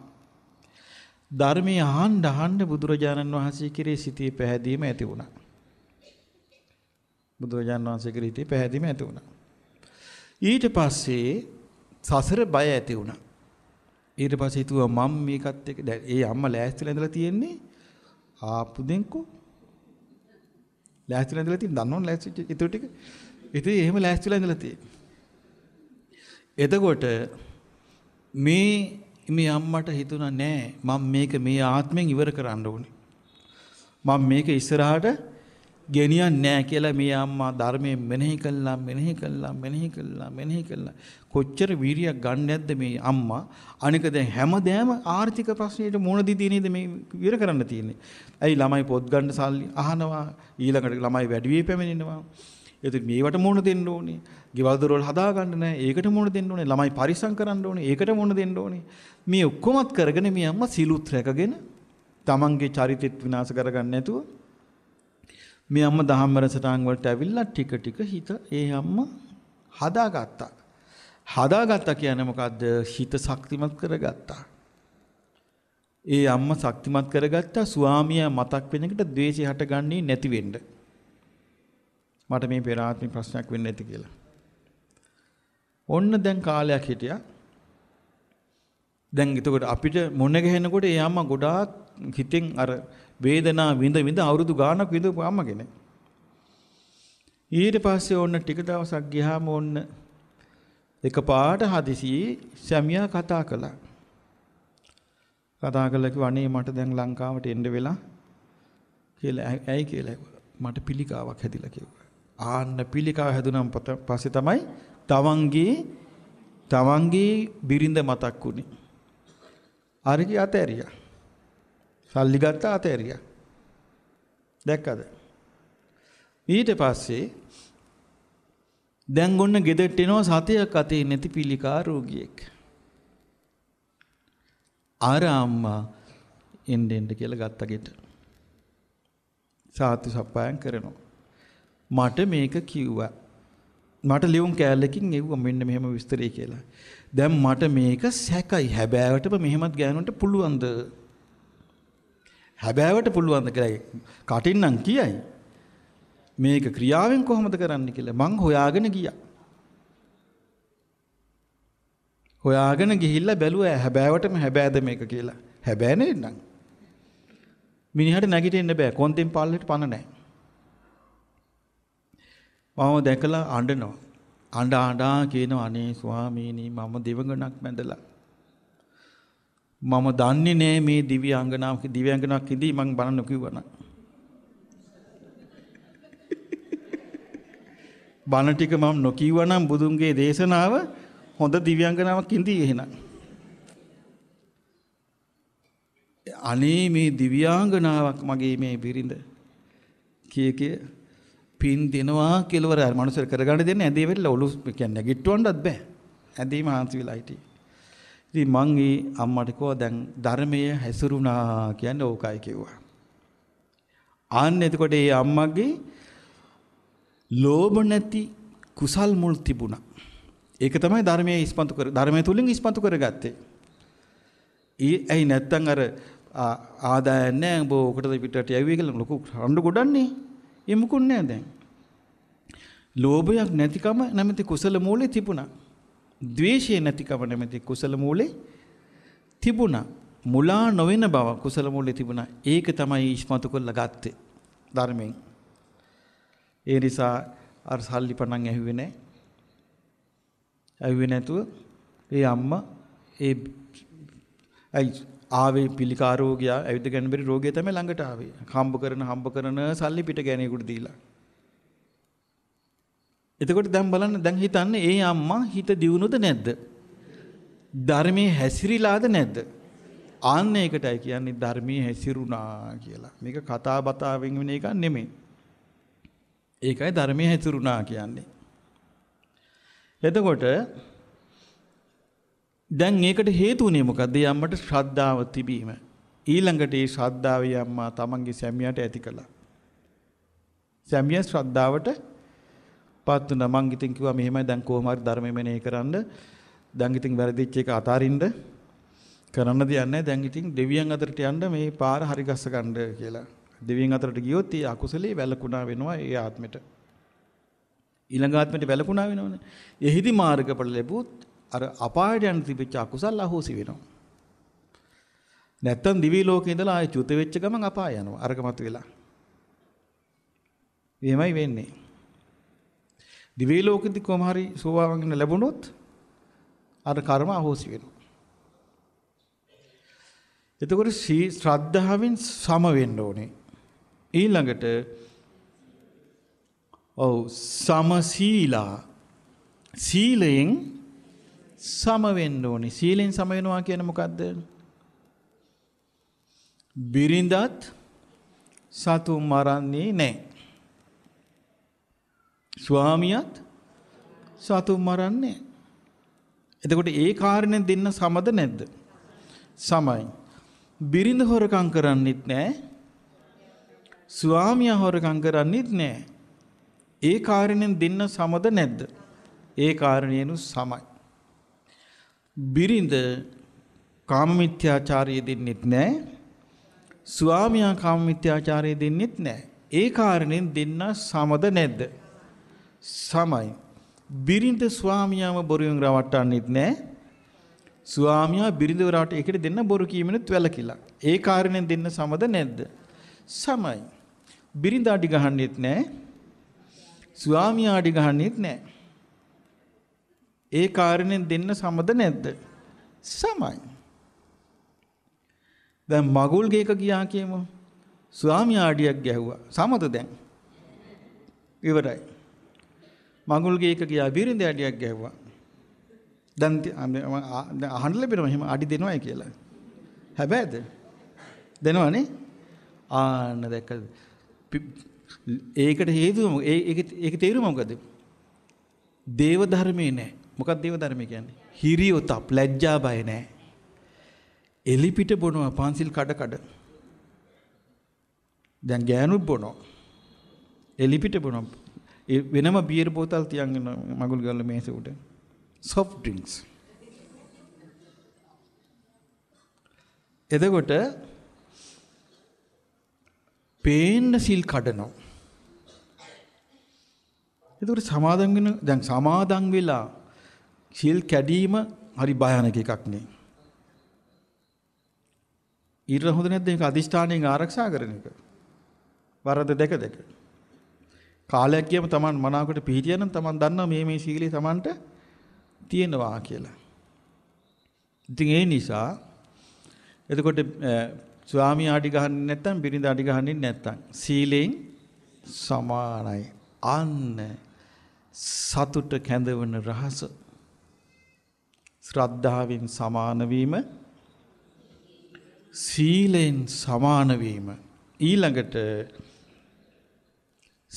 ධර්මයේ අහන්න අහන්න බුදුරජාණන් වහන්සේ කිරේ සිටියේ පැහැදීම ඇති වුණා. බුදුරජාණන් වහන්සේ කිරේ සිටියේ පැහැදීම ඇති වුණා. ඊට පස්සේ සසර බය ඇති වුණා. ඊට පස්සේ හිතුවා මම මේකත් එක්ක ඒ අම්මා ලෑස්තිලා ඉඳලා තියෙන්නේ ආපු දෙන්කෝ ලෑස්තිලා ඉඳලා තියෙන දන්නවනේ ලෑස්ති ඉතුරු ටික. ඉතින් එහෙම ලෑස්තිලා ඉඳලා තියෙන්නේ. එතකොට මේ මේ අම්මට හිතුණා නෑ මම මේක මේ ආත්මෙන් ඉවර කරන්න ඕනේ. මම මේක ඉස්සරහට ගෙනියන්නේ නැහැ කියලා මේ අම්මා ධර්මයේ මෙනෙහි කළා මෙනෙහි කළා මෙනෙහි කළා මෙනෙහි කළා කොච්චර වීරියක් ගන්න නැද්ද මේ අම්මා අනික දැන් හැමදේම ආර්ථික ප්‍රශ්නෙට මුහුණ දීදී නේද මේ විර කරන්න තියෙන්නේ ඇයි ළමයි පොත් ගන්න සල්ලි අහනවා ඊළඟට ළමයි වැඩි වී පැමිණෙනවා ඒතර මේවට මුහුණ දෙන්න ඕනේ ගෙවල් දොරවල් හදා ගන්න නැහැ ඒකට මුහුණ දෙන්න ඕනේ ළමයි පරිස්සම් කරන්න ඕනේ ඒකට මුහුණ දෙන්න ඕනේ මේ ඔක්කොමත් කරගෙන මේ අම්මා සිලුත් රැකගෙන තමන්ගේ චරිතෙත් විනාශ කරගන්න නැතුව මේ අම්ම දහම්වර සටහන් වලට ඇවිල්ලා ටික ටික හිත ඒ අම්ම හදාගත්තා. හදාගත්තා කියන්නේ මොකද්ද? හිත ශක්තිමත් කරගත්තා. ඒ අම්ම ශක්තිමත් කරගත්තා ස්වාමියා මතක් වෙන එකට ද්වේෂය හටගන්නේ නැති වෙන්න. මට මේ පෙර ආත්මික ප්‍රශ්නයක් වෙන්නේ නැති කියලා. ඔන්න දැන් කාලයක් හිටියා. දැන් එතකොට අපිට මොන ගහනකොට ඒ අම්මා ගොඩාක් හිතෙන් අර වේදනාව විඳ විඳ අවුරුදු ගාණක් විඳපු අම්ම කෙනෙක්. ඊට පස්සේ ඕන්න ටික දවසක් ගියාම ඕන්න එකපාරට හදිසියේ සැමියා කතා කළා. කතා කළා කිව්වා අනේ මට දැන් ලංකාවට එන්න වෙලා කියලා ඇයි කියලා මට පිළිකාවක් හැදිලා කිව්වා. ආන්න පිළිකාව හැදුනම් පස්සේ තමයි තවන්ගේ තවන්ගේ බිරිඳ මතක් වුනේ. අරගේ අතෑරියා. සල්ලි ගත්ත අතෑරියා. දැක්කද? ඊට පස්සේ දැන් ගොන්න ගෙදරට එනවා සතයක් අතේ නැති පිළිකා රෝගියෙක්. අර අම්මා එන්න එන්න කියලා ගත්ත ගෙට. සාතු සප්පායම් කරනවා. මට මේක කිව්වා. මට ලියුම් කෑල්ලකින් එව්වා මෙන්න මෙහෙම විස්තරය කියලා. දැන් මට මේක සැකයි. හැබෑවටම මෙහෙමත් ගෑනුන්ට පුළුවන්ද? හැබෑවට පුළුවන් ද කියලා කටින්නම් කියයි. මේක ක්‍රියාවෙන් කොහොමද කරන්න කියලා මං හොයාගෙන ගියා. හොයාගෙන ගිහිල්ලා බැලුවා හැබෑවටම හැබෑද මේක කියලා. හැබෑ නෙන්නම්. මිනිහට නැගිටින්න බෑ. කොන්තෙන් පල්ලෙට පණ නැහැ. මම දැකලා අඬනවා. අඬ අඬා කියනවා අනේ ස්වාමීනි මම දෙවඟනක් මැදලා මම දන්නේ නෑ මේ දිව්‍ය අංගනාවක් දිව්‍ය අංගනාවක් ඉදී මං බලන්න කිව්වනම් බණ ටික මම නොකියවනම් බුදුන්ගේ දේශනාව හොඳ දිව්‍ය අංගනාවක් ඉදී එහෙනම් අනේ මේ දිව්‍ය අංගනාවක් මගේ මේ බිරිඳ කිය කිය පින් දෙනවා කියලා වර මනුස්සය කරගන්න දෙන්නේ ඇදේ වෙලා ඔලු කියන්නේ නැගිට්ටවන්නත් බෑ ඇදීම ආන්ති වෙලා හිටියේ ඉතින් මං ඒ අම්මට කිව්වා දැන් ධර්මය හැසිරුණා කියන්නේ ඕකයි කිව්වා. ආන්න එතකොට ඒ අම්මගේ ලෝභ නැති කුසල් මුල් තිබුණා. ඒක තමයි ධර්මයේ ඉස්පන්තු කර ධර්මයේ තුලින් ඉස්පන්තු කරගත්තේ. ඒ ඇයි නැත්තම් අර ආදායම් නැහැ ඔබ ඔකටද පිටට යවි කියලා ලොකු හඬ ගොඩන්නේ. ඒ මුකුත් නැහැ දැන්. ලෝභයක් නැතිකම නැමැති කුසල මූලෙ තිබුණා. ද්වේෂය නැතිකම නැමැති කුසල මූලේ තිබුණා. මුලා නොවන බව කුසල මූලේ තිබුණා. ඒක තමයි ඉස්මතු කරලා ගත්තේ ධර්මයෙන්. ඒ නිසා අර සල්ලි පණන් ඇහුවේ නැහැ. ඇහුවේ නැතුව ඒ අම්මා ඒ ඇයි ආවේ පිළිකා රෝගියා ඇවිදගෙන බැරි රෝගිය තමයි ළඟට ආවේ. හම්බ කරන හම්බ කරන සල්ලි පිට ගෑණියෙකුට දීලා. එතකොට දැන් බලන්න දැන් හිතන්න ඒ අම්මා හිත දියුණුද නැද්ද? ධර්මයේ හැසිරීලාද නැද්ද? ආන්න ඒකටයි කියන්නේ ධර්මයේ හැසිරුණා කියලා. මේක කතා බතාවෙන් වෙන එකක් නෙමෙයි. ඒකයි ධර්මයේ හැසිරුණා කියන්නේ. එතකොට දැන් ඒකට හේතු වුණේ මොකද්ද? ඒ අම්මට ශ්‍රද්ධාව තිබීම. ඊළඟට ඒ ශ්‍රද්ධාව අම්මා තමන්ගේ සැමියාට ඇති කළා. සැමියා ශ්‍රද්ධාවට පත් වුණා. මං ඉතින් කිව්වා මෙහෙමයි දැන් කොහොම හරි ධර්මෙ මෙනෙහි කරන්න. දැන් ඉතින් වැරදිච්ච එක අතාරින්න කරන්න දෙයක් නැහැ. දැන් ඉතින් දෙවියන් අතරට යන්න මේ පාර හරි ගස්ස ගන්න කියලා. දෙවියන් අතරට ගියොත් ඒ අකුසලේ වැළකුණා වෙනවා ඒ ආත්මෙට. ඊළඟ ආත්මෙට වැළකුණා වෙනවනේ. එහිදි මාර්ගඵල ලැබුවොත් අර අපායට යන තිබිච්ච අකුසල් අහෝසි වෙනවා. නැත්තම් දිවි ලෝකේ ඉඳලා ආයෙ චුත වෙච්ච ගමන් අපාය යනවා. අරකමත් වෙලා. එහෙමයි වෙන්නේ. දිවේ ලෝකෙදි කොහොම හරි සෝවාන් වෙන්න ලැබුණොත් අර කර්ම අහෝසි වෙනවා. එතකොට සී ශ්‍රද්ධාවෙන් සම වෙන්න ඕනේ. ඊළඟට ඔව් සමසීලා සීලයෙන් සම වෙන්න ඕනේ. සීලෙන් සම වෙනවා කියන්නේ මොකද්ද? බිරිඳත් සතුම් මරන්නේ නැහැ. ස්වාමියාත් සතුන් මරන්නේ. එතකොට ඒ කාරණේ දෙන්න සමද නැද්ද? සමයි. බිරිඳ හොරකම් කරන්නෙත් නෑ. ස්වාමියා හොරකම් කරන්නෙත් නෑ. ඒ කාරණේ දෙන්න සමද නැද්ද? ඒ කාරණේනු සමයි. බිරිඳ කාමමිත්‍යාචාරය දෙන්නෙත් නෑ. ස්වාමියා කාමමිත්‍යාචාරය දෙන්නෙත් නෑ. ඒ කාරණෙන් දෙන්න සමද නැද්ද? සමයි. බිරිඳ ස්වාමියාම බොරුවෙන් රවට්ටන්නෙත් නෑ. ස්වාමියා බිරිඳවරට ඒකට දෙන්න බොරු කීමෙනුත් වැළකිලා. ඒ කාරණෙන් දෙන්න සමද නැද්ද? සමයි. බිරිඳ අඩි ගහන්නෙත් නෑ. ස්වාමියා අඩි ගහන්නෙත් නෑ. ඒ කාරණෙන් දෙන්න සමද නැද්ද? සමයි. දැන් මගුල් ගේක ගියා කියමු. ස්වාමියා අඩියක් ගැහුවා. සමද දැන්? ඉවරයි. මඟුල්ගේ එක ගියා බිරිඳ ඇඩියක් ගැහුවා. දැන් මම අහන්න ලැබෙනවා එහෙම අඩි දෙනවයි කියලා. හැබැයිද? දෙනවනේ. ආන්න දැක්කද? ඒකට හේතුව ඒක ඒක තේරුම මොකද? දේව ධර්මයේ නැහැ. මොකක්ද දේව ධර්මය කියන්නේ? හිරියොතප් ලැජ්ජා බය නැහැ. එලිපිට බොනවා පන්සිල් කඩ කඩ. දැන් ගෑනුත් බොනවා. එලිපිට බොනවා. ඒ වෙනම බියර් බෝතල් තියන්ගෙන මගුල් ගල්ල මේසේ උඩ. soft drinks. එතකොට පේන්න සිල් කඩනවා. එතකොට සමාදන් වෙන දැන් සමාදන් වෙලා සිල් කැඩීම හරි භයානක එකක් නේ. ඊර හොඳ නැද්ද මේක අදිෂ්ඨානයෙන් ආරක්ෂා කරන එක? වරද දෙක දෙක. කාලයක් ගියම Taman මනාවකට පිහිටියා නම් Taman දන්නවා මේ මේ සීලය Tamanට තියෙනවා කියලා. ඉතින් ඒ නිසා එතකොට ස්වාමී ආඩි ගහන්නේ නැත්නම් බිරිඳ ආඩි ගහන්නේ නැත්නම් සීලෙන් සමානයි. අන්න සතුට කැඳවන රහස ශ්‍රද්ධාවෙන් සමාන වීම සීලෙන් සමාන වීම ඊළඟට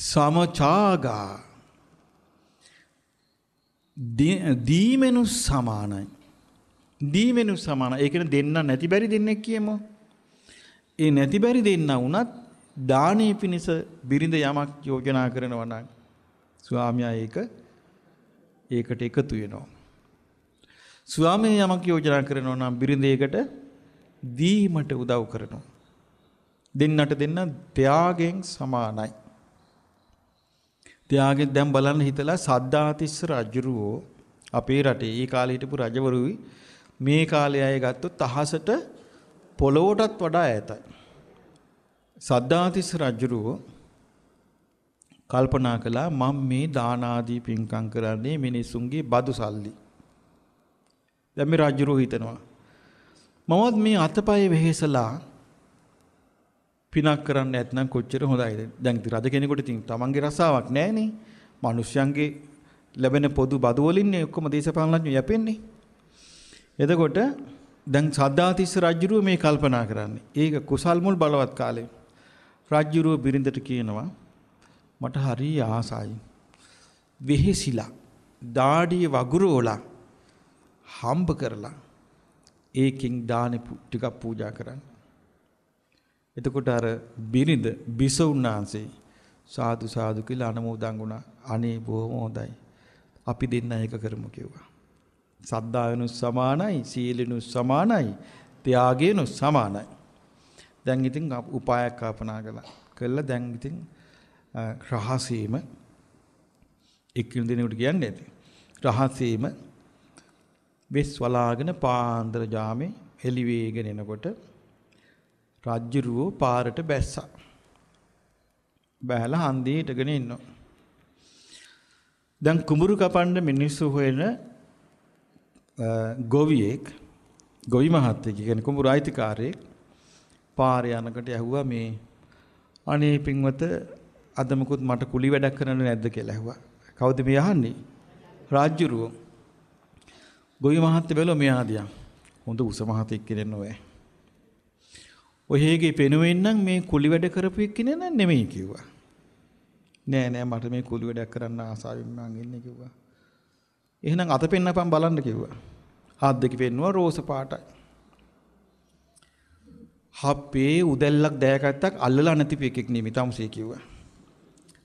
සමචාගා දීමෙනු සමානයි. දීමෙනු සමාන. ඒ කියන්නේ දෙන්න නැති බැරි දෙන්නෙක් කියමු. ඒ නැති බැරි දෙන්න වුණත් දානේ පිණිස බිරිඳ යමක් යෝජනා කරනවා නම් ස්වාමියා ඒක ඒකට එකතු වෙනවා. ස්වාමියා යමක් යෝජනා කරනවා නම් බිරිඳ ඒකට දීමට උදව් කරනවා. දෙන්නට දෙන්න ත්‍යාගයෙන් සමානයි. තියාගෙන දැන් බලන්න හිතලා සද්ධාතිස්ස රජුරෝ අපේ රටේ ඒ කාලේ හිටපු රජවරුයි මේ කාලේ අය ගත්තොත් අහසට පොළොවටත් වඩා ඈතයි. සද්ධාතිස්ස රජුරෝ කල්පනා කළා මම මේ දාන ආදී පින්කම් කරන්නේ මිනිසුන්ගේ බදු සල්ලි. දැන් මේ රජුරෝ හිතනවා මමත් මේ අතපය වෙහෙසලා පිනක් කරන්න නැත්නම් කොච්චර හොඳයිද? දැන් ඉතින් රජ කෙනෙකුට ඉතින් තමන්ගේ රසාවක් නැහනේ. මිනිස්යන්ගේ ලැබෙන පොදු බදු වලින්නේ ඔක්කොම දේශපාලනඥයෝ යැපෙන්නේ. එතකොට දැන් සද්ධාතිස්ස රජුරුව මේ කල්පනා කරන්නේ. ඒක කුසල් මුල් බලවත් කාලේ. රජුරුව බිරිඳට කියනවා මට හරි ආසයි. වෙහෙසිලා දාඩිය වගුරෝලා හම්බ කරලා ඒකෙන් දාන ටිකක් පූජා කරන්න. එතකොට අර බිරිඳ බිසවුන් වහන්සේ සාදු සාදු කියලා අනුමෝදන් වුණා. අනේ බොහොම හොඳයි. අපි දෙන්න එක කරමු කිව්වා. සද්ධායනු සමානයි, සීලෙනු සමානයි, ත්‍යාගයනු සමානයි. දැන් ඉතින් උපායක් කල්පනා කළා. කළා දැන් ඉතින් රහසීම එක්කිනු දිනෙකට කියන්නේ නැති. රහසීම වෙස් වලාගෙන පාන්දර ජාමේ එළි වේගෙන එනකොට රජ්ජුරුවෝ පාරට බැස්සා. බැහැලා හන්දියේ හිටගෙන ඉන්නවා. දැන් කුඹුරු කපන්න මිනිස්සු හොයන ගොවියෙක් ගොවි මහත්තයෙක් කියන්නේ කුඹුරු අයිතිකාරයෙක් පාරේ යනකොට ඇහුවා මේ අනේ පින්වත අද මොකොත් මට කුලි වැඩක් කරන්න නැද්ද කියලා ඇහුවා. කවුද මේ අහන්නේ? රාජ්‍යරුව. ගොවි මහත්තය බැලුවා මෙයා දිහා. හොඳ උස මහතෙක් කෙනෙක් නෝ ඈ. ඔයගේ පෙනුවෙන් නම් මේ කුලි වැඩ කරපු එක්කනේ නන් නෙමෙයි කිව්වා. නෑ නෑ මට මේ කුලි වැඩක් කරන්න ආසාවෙන් මං ඉන්නේ කිව්වා. එහෙනම් අත පෙන්නපන් බලන්න කිව්වා. හත් දෙක පෙන්නුවා රෝස පාටයි. හප්පේ උදැල්ලක් දෑකත්තක් අල්ලලා නැති පියෙක් නෙමෙයි තමුසේ කිව්වා.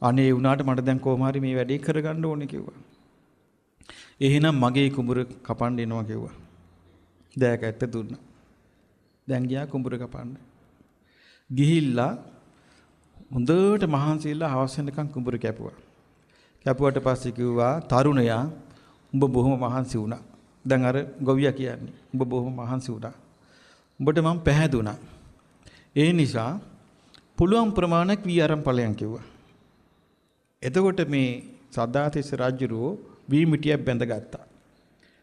අනේ වුණාට මට දැන් කොහොම හරි මේ වැඩේ කරගන්න ඕනේ කිව්වා. එහෙනම් මගේ කුඹුර කපන්න එනවා කිව්වා. දෑක ඇත්ත දුන්නා. දැන් ගියා කුඹුර කපන්න. ගිහිල්ලා හොඳට මහන්සියලා හවස වෙනකන් කුඹුර කැපුවා. කැපුවට පස්සේ කිව්වා තරුණයා උඹ බොහොම මහන්සි වුණා. දැන් අර ගොවියා කියන්නේ උඹ බොහොම මහන්සි වුණා. උඹට මම පහදුණා. ඒ නිසා පුළුවන් ප්‍රමාණයක් වී ආරම් ඵලයන් කිව්වා. එතකොට මේ සද්ධාතිස්ස රජුරෝ වී මිටියක් බැඳගත්තා.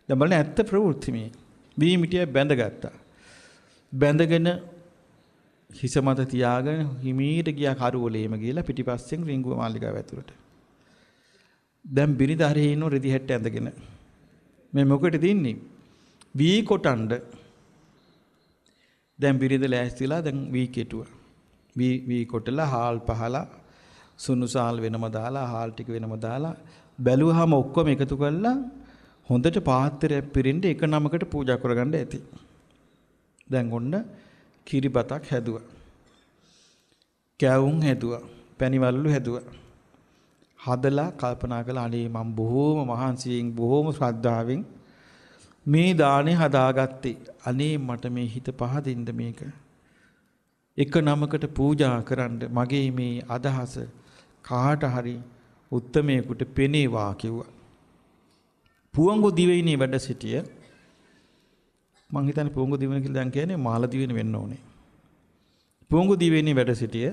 දැන් බලන්න ඇත්ත ප්‍රවෘත්ති මේ. වී මිටියක් බැඳගත්තා. බැඳගෙන හිස මත තියාගෙන හිමීට ගියා කරවලේම ගිහලා පිටිපස්සෙන් රින්ගුව මාලිගාව ඇතුළට. දැන් බිරිඳ හරි ඉන්න රෙදි හැට්ට ඇඳගෙන. මේ මොකටද ඉන්නේ? වී කොටණ්ඩ. දැන් බිරිඳ ලෑස්තිලා දැන් වී කෙටුවා. වී වී කොටලා හාල් පහලා සුනුසාල් වෙනම දාලා හාල් ටික වෙනම දාලා බැලුවාම ඔක්කොම එකතු කරලා හොඳට පාත්‍රයක් පිරින්ද එක නමකට පූජා කරගන්න ඇති. දැන් ඔන්න කිරිබතක් හැදුවා. කෑවුම් හැදුවා. පැණිවලු හැදුවා. හදලා කල්පනා කළා අනේ මම බොහෝම මහන්සියෙන් බොහෝම ශ්‍රද්ධාවෙන් මේ දානේ හදාගත්තේ. අනේ මට මේ හිත පහදින්න මේක. එක නමකට පූජා කරන්න මගේ මේ අදහස කාට හරි උත්තමයෙකුට පෙනේවා කිව්වා. පුවංගු දිවයිනේ වැඩ සිටිය මං හිතන්නේ පූංගු දිවෙන කියලා දැන් කියන්නේ මාළ දිවෙන වෙන්න ඕනේ. පූංගු දිවෙනේ වැඩ සිටිය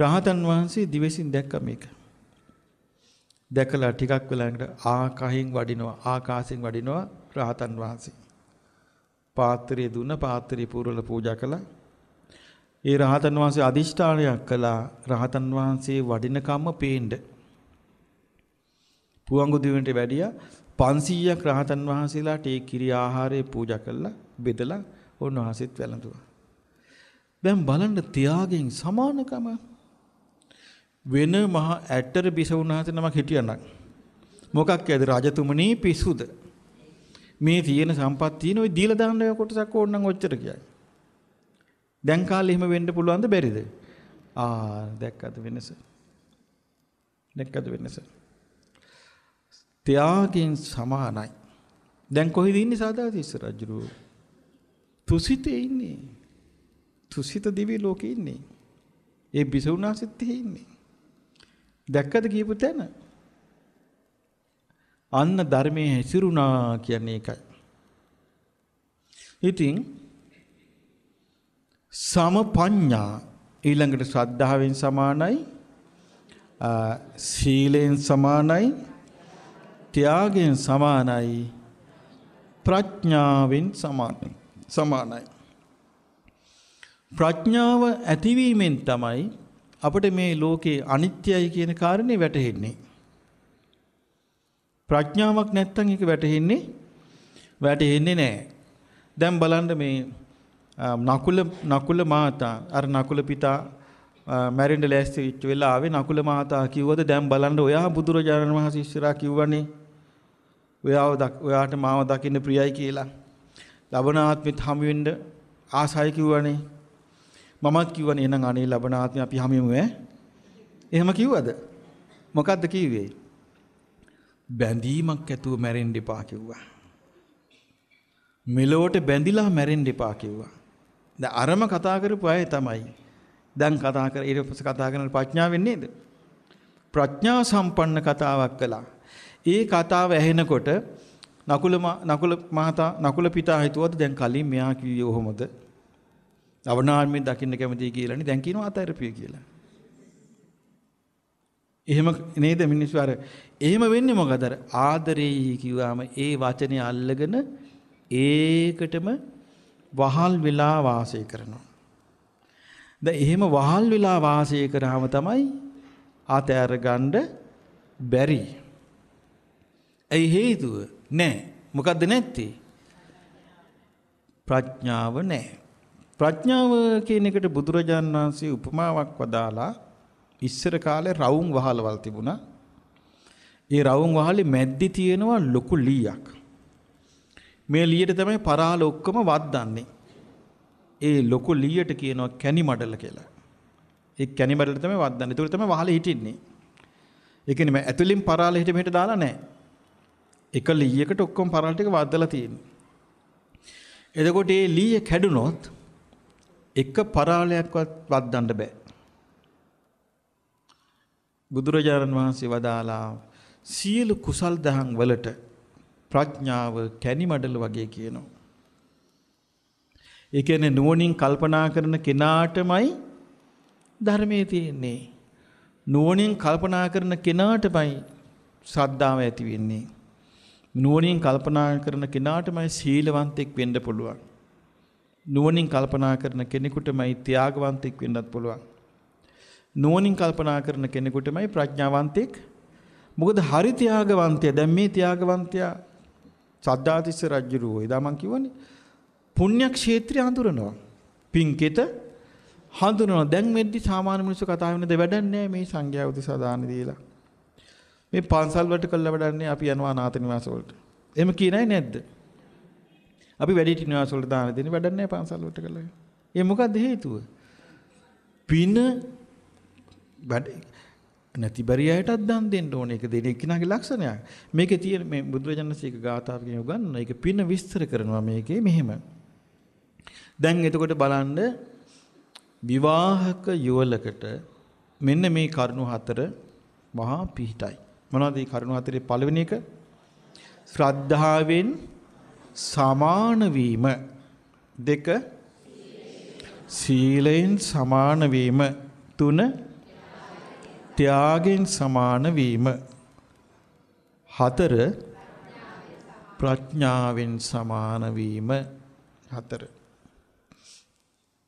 රහතන් වහන්සේ දිවසින් දැක්ක මේක. දැකලා ටිකක් වෙලාකට ආකාහයෙන් වඩිනවා ආකාශයෙන් වඩිනවා රහතන් වහන්සේ. පාත්‍රය දුන්න පාත්‍රය පූර්වල පූජා කළා. ඒ රහතන් වහන්සේ අදිෂ්ඨානයක් කළා රහතන් වහන්සේ වඩිනකම්ම පේන්න. පුවංගු දිවෙන්ට වැඩියා 500ක් රහතන් වහන්සේලාට ඒ කිරි ආහාරය පූජා කළා බෙදලා උන්වහන්සේත් වැළඳුවා. දැන් බලන්න තියාගෙන් සමානකම වෙන මහ ඇටර බිස උන්වහන්සේ නමක් හිටියනම් මොකක් ඇද රජතුමනි පිසුද මේ තියෙන සම්පත් තියෙන ඔය දීලා දාන්න ඔය කොටසක් ඕනනම් ඔච්චර කියයි. දැන් කාලේ එහෙම වෙන්න පුළුවන්ද බැරිද? ආ දැක්කද වෙනස? දැක්කද වෙනස? ත්‍යාගයෙන් සමානයි. දැන් කොහෙද ඉන්නේ සාදාතිස්ස රජුරෝ? තුසිතේ ඉන්නේ. තුසිත දිවි ලෝකේ ඉන්නේ. ඒ බිසවුනාසෙත් ඉන්නේ. දැක්කද කියපු තැන? අන්න ධර්මයේ හැසිරුණා කියන්නේ ඒකයි. ඉතින් සමපඤ්ඤා ඊළඟට ශ්‍රද්ධාවෙන් සමානයි සීලෙන් සමානයි ත්‍යාගයෙන් සමානයි ප්‍රඥාවෙන් සමානයි සමානයි ප්‍රඥාව ඇතිවීමෙන් තමයි අපිට මේ ලෝකේ අනිත්‍යයි කියන කාරණේ වැටහෙන්නේ ප්‍රඥාවක් නැත්තම් ඒක වැටහෙන්නේ වැටහෙන්නේ නැහැ දැන් බලන්න මේ නකුල නකුල මාතා අර නකුල පිතා මැරෙන්න ලෑස්ති වෙච්ච වෙලාවේ නකුල මාතා කිව්වද දැන් බලන්න ඔයා බුදුරජාණන් වහන්සේ ඉස්සරහා කිව්වනේ ඔයාව ඔයාට මාව දකින්න ප්‍රියයි කියලා. ලබන ආත්මෙත් හමු වෙන්න ආසයි කිව්වනේ. මමත් කිව්වනේ එහෙනම් අනේ ලබන ආත්මෙ අපි හමුවෙමු ඈ. එහෙම කිව්වද? මොකද්ද කිව්වේ? බැඳීමක් ඇතුව මැරෙන්න එපා කිව්වා. මෙලොවට බැඳිලා මැරෙන්න එපා කිව්වා. දැන් අරම කතා කරපු අය තමයි දැන් කතා කර ඊට පස්සේ කතා කරන ප්‍රඥාවෙන් නේද? ප්‍රඥා සම්පන්න කතාවක් කළා. ඒ කතාව ඇහෙනකොට නකුල නකුල මහතා නකුල පිතා හිතුවද දැන් කලින් මෙයා කිව්වේ කොහොමද? නවනාර්මයේ දකින්න කැමතියි කියලානේ දැන් කියනවා අතරපිය කියලා. එහෙම නේද මිනිස්සු අර එහෙම වෙන්නේ මොකද අර ආදරේ කිව්වාම ඒ වචනේ අල්ලගෙන ඒකටම වහල් වෙලා වාසය කරනවා. දැන් එහෙම වහල් වෙලා වාසය කරාම තමයි ආතෑර ගන්න බැරි. ඇයි හේතුව? නෑ. මොකද්ද නැත්තේ? ප්‍රඥාව නෑ. ප්‍රඥාව කියන එකට බුදුරජාන් වහන්සේ උපමාවක් වදාලා ඉස්සර කාලේ රවුම් වහලවල් තිබුණා. ඒ රවුම් වහලේ මැද්දේ තියෙනවා ලොකු ලීයක්. මේ ලීයට තමයි පරාල ඔක්කොම වද්දන්නේ. ඒ ලොකු ලීයට කියනවා කැනි මඩල කියලා. ඒ කැනි මඩල තමයි වද්දන්නේ. ඒක තමයි වහලේ හිටින්නේ. ඒ කියන්නේ ඇතුලින් පරාල හිට මෙහෙට දාලා නැහැ. එක ලීයකට ඔක්කොම පරල් ටික වදලා තියෙන්නේ. එතකොට මේ ලීය කැඩුනොත් එක පරාලයක්වත් වද්දන්න බෑ. බුදුරජාණන් වහන්සේ වදාලා සියලු කුසල් දහම් වලට ප්‍රඥාව කැනිමඩල වගේ කියනවා. ඒ කියන්නේ නුවණින් කල්පනා කරන කෙනාටමයි ධර්මයේ තියෙන්නේ. නුවණින් කල්පනා කරන කෙනාටමයි ශ්‍රද්ධාව ඇති වෙන්නේ. නුවණින් කල්පනා කරන කෙනාටමයි සීලවන්තෙක් වෙන්න පුළුවන්. නුවණින් කල්පනා කරන කෙනෙකුටමයි ත්‍යාගවන්තෙක් වෙන්නත් පුළුවන්. නුවණින් කල්පනා කරන කෙනෙකුටමයි ප්‍රඥාවන්තෙක් මොකද හරි ත්‍යාගවන්තය දැන් මේ ත්‍යාගවන්තයා සද්ධාතිස්ස රජුරෝ එදා මං කිව්වනේ පුණ්‍යක්ෂේත්‍රය හඳුනනවා පින්කෙත හඳුනනවා දැන් මෙද්දි සාමාන්‍ය මිනිස්සු කතා වෙන දෙ වැඩක් නැහැ මේ සංඝයා උදෙසා දාන දීලා මේ පන්සල් වලට කළ වැඩන්නේ අපි යනවා අනාථ නිවාස වලට. එහෙම කියනයි නැද්ද? අපි වැඩිහිටි නිවාස වලට දාන දෙන්නේ වැඩක් නැහැ පන්සල් වලට කළා. ඒ මොකද්ද හේතුව? පින වැඩ නැති බැරි අයටත් දන් දෙන්න ඕනේ. ඒක දෙන එක්කිනාගේ ලක්ෂණයක්. මේකේ තියෙන මේ බුදුරජාණන්සේක ගාථාවකින් උගන්වන ඒක පින විස්තර කරනවා මේකේ මෙහෙම. දැන් එතකොට බලන්න විවාහක යුවලකට මෙන්න මේ කරුණු හතර මහා පිහිටයි. මොනවද මේ කරුණු හතරේ පළවෙනි එක? ශ්‍රද්ධාවෙන් සමාන වීම. දෙක සීලයෙන් සමාන වීම. තුන ත්‍යාගයෙන් සමාන වීම. හතර ප්‍රඥාවෙන් සමාන වීම. හතර.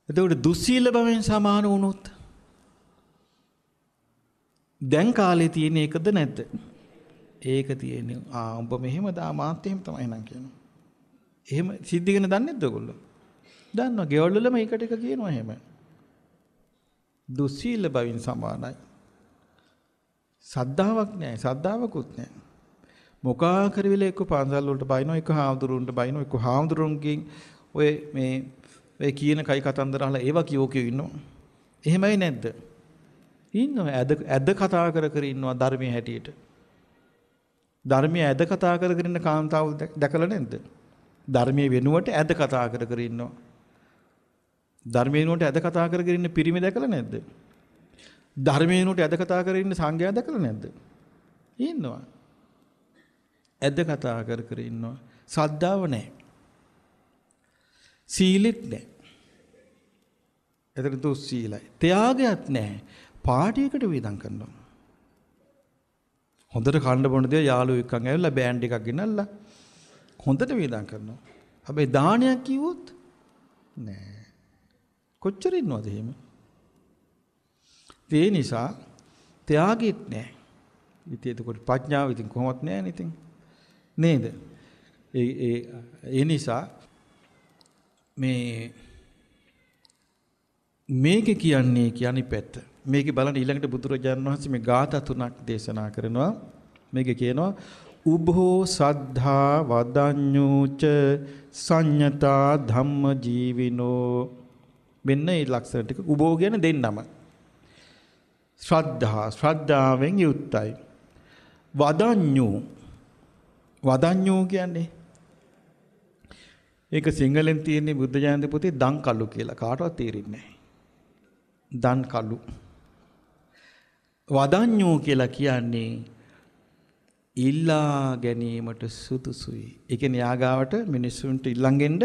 එතකොට දුස්සීල බවෙන් සමාන වුණොත් දැන් කාලේ තියෙන එකද නැද්ද? ඒක තියෙන්නේ. ආ උඹ මෙහෙම දා මාත් එහෙම තමයි නම් කියනවා. එහෙම සිද්ධි ගැන දන්නේ නැද්ද ඔයගොල්ලෝ? දන්නවා. ගෙවල් වලම එකට එක කියනවා එහෙම. දුස්සීල බවින් සමානයි. සද්ධාාවක් නැහැ. සද්ධාවකුත් නැහැ. මොකා කරවිලා එක්ක පාන්සල් වලට බයිනෝ එක්ක හාමුදුරුවන්ට බයිනෝ එක්ක හාමුදුරුවන්ගෙන් ඔය මේ ඔය කියන කයි කතන්දර අහලා ඒවා කියෝ කියෝ ඉන්නවා. එහෙමයි නැද්ද? ඉන්නවා ඇද ඇද කතා කර කර ඉන්නවා ධර්මයේ හැටියට. ධර්මයේ ඇද කතා කර කර ඉන්න කාන්තාව දැකලා නැද්ද? ධර්මයේ වෙනුවට ඇද කතා කර කර ඉන්නවා. ධර්මයේ වෙනුවට ඇද කතා කර කර ඉන්න පිරිමි දැකලා නැද්ද? ධර්මයේ වෙනුවට ඇද කතා කර ඉන්න සංඝයා දැකලා නැද්ද? ඉන්නවා. ඇද කතා කර කර ඉන්නවා. සද්ධාව නැහැ. සීලෙත් නැහැ. එතන දුස්සීලයි. ත්‍යාගයක් නැහැ. පාටියකට වේදම් කරනවා. හොඳට කන්න බොන දේ යාළුවෝ එක්කන් ඇවිල්ලා බෑන්ඩ් එකක් ගෙනල්ලා හොඳට වේදම් කරනවා. හැබැයි දානයක් කිව්වොත් නෑ. කොච්චර ඉන්නවද එහෙම? ඒ නිසා ත්‍යාගෙත් නෑ. ඉතින් එතකොට ප්‍රඥාව ඉතින් කොහොමවත් නෑනේ ඉතින්. නේද? ඒ ඒ ඒ නිසා මේ මේක කියන්නේ කියන්නේ පැත්ත. මේක බලන්න ඊළඟට බුදුරජාණන් වහන්සේ මේ ගාථා තුනක් දේශනා කරනවා. මේක කියනවා උභෝ සද්ධා වදඤ්ඤෝච සංඤතා ධම්ම ජීවිනෝ මෙන්න මේ ලක්ෂණ ටික උභෝ කියන්නේ දෙන්නම. ශ්‍රද්ධා ශ්‍රද්ධාවෙන් යුක්තයි. වදඤ්ඤෝ වදඤ්ඤෝ කියන්නේ ඒක සිංහලෙන් තියෙන්නේ බුද්ධ ජයන්ති පොතේ දන් කළු කියලා කාටවත් තේරෙන්නේ නැහැ. දන් කළු වදඤ්ඤෝ කියලා කියන්නේ ඉල්ලා ගැනීමට සුදුසුයි. ඒ කියන්නේ යාගාවට මිනිස්සුන්ට ඉල්ලංගෙන්න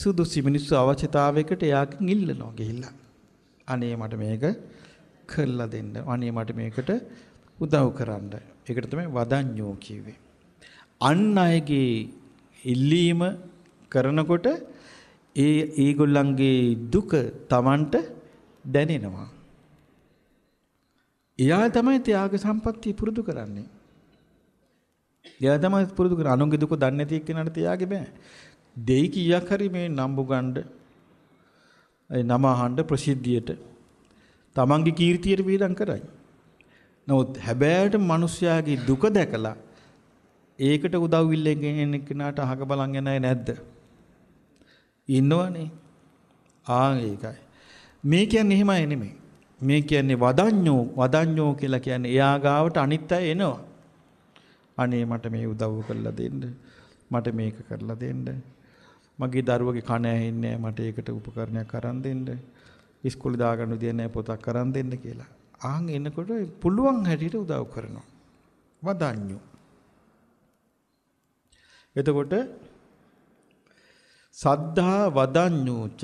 සුදුසු මිනිස්සු අවශ්‍යතාවයකට යාගෙන් ඉල්ලනවා ගිහිල්ලා. අනේ මට මේක කරලා දෙන්න. අනේ මට මේකට උදව් කරන්න. ඒකට තමයි වදඤ්ඤෝ කියවේ. අන් අයගේ ඉල්ලීම කරනකොට ඒ ඒගොල්ලන්ගේ දුක Tamanට දැනෙනවා. එයා තමයි ත්‍යාග සම්පත්තිය පුරුදු කරන්නේ. එයා තමයි පුරුදු කරන්නේ. අනුන්ගේ දුක දන්නේ නැති එක්කෙනාට ත්‍යාගෙ බෑ. දෙයි කීයක් හරි මේ නම්බු ගණ්ඩ ඒ නම අහන්න ප්‍රසිද්ධියට තමන්ගේ කීර්තියට විහිදම් කරයි. නමුත් හැබෑට මිනිස්යාගේ දුක දැකලා ඒකට උදව් විල්ලෙන් ගෙන එක්කෙනාට අහක බලන් යන්නේ නැද්ද? ඉන්නවනේ. ආ ඒකයි. මේ කියන්නේ එහෙමයි නෙමෙයි. මේ කියන්නේ වදඤ්ඤෝ වදඤ්ඤෝ කියලා කියන්නේ එයා ගාවට අනිත් අය එනවා. අනේ මට මේ උදව් කරලා දෙන්න. මට මේක කරලා දෙන්න. මගේ දරුවගේ කණ ඇහෙන්නේ මට ඒකට උපකරණයක් අරන් දෙන්න. ඉස්කෝලේ දාගන්න විදිය නැහැ පොතක් අරන් දෙන්න කියලා. ආන් එනකොට පුළුවන් හැටියට උදව් කරනවා. වදඤ්ඤෝ. එතකොට සද්ධා වදඤ්ඤෝච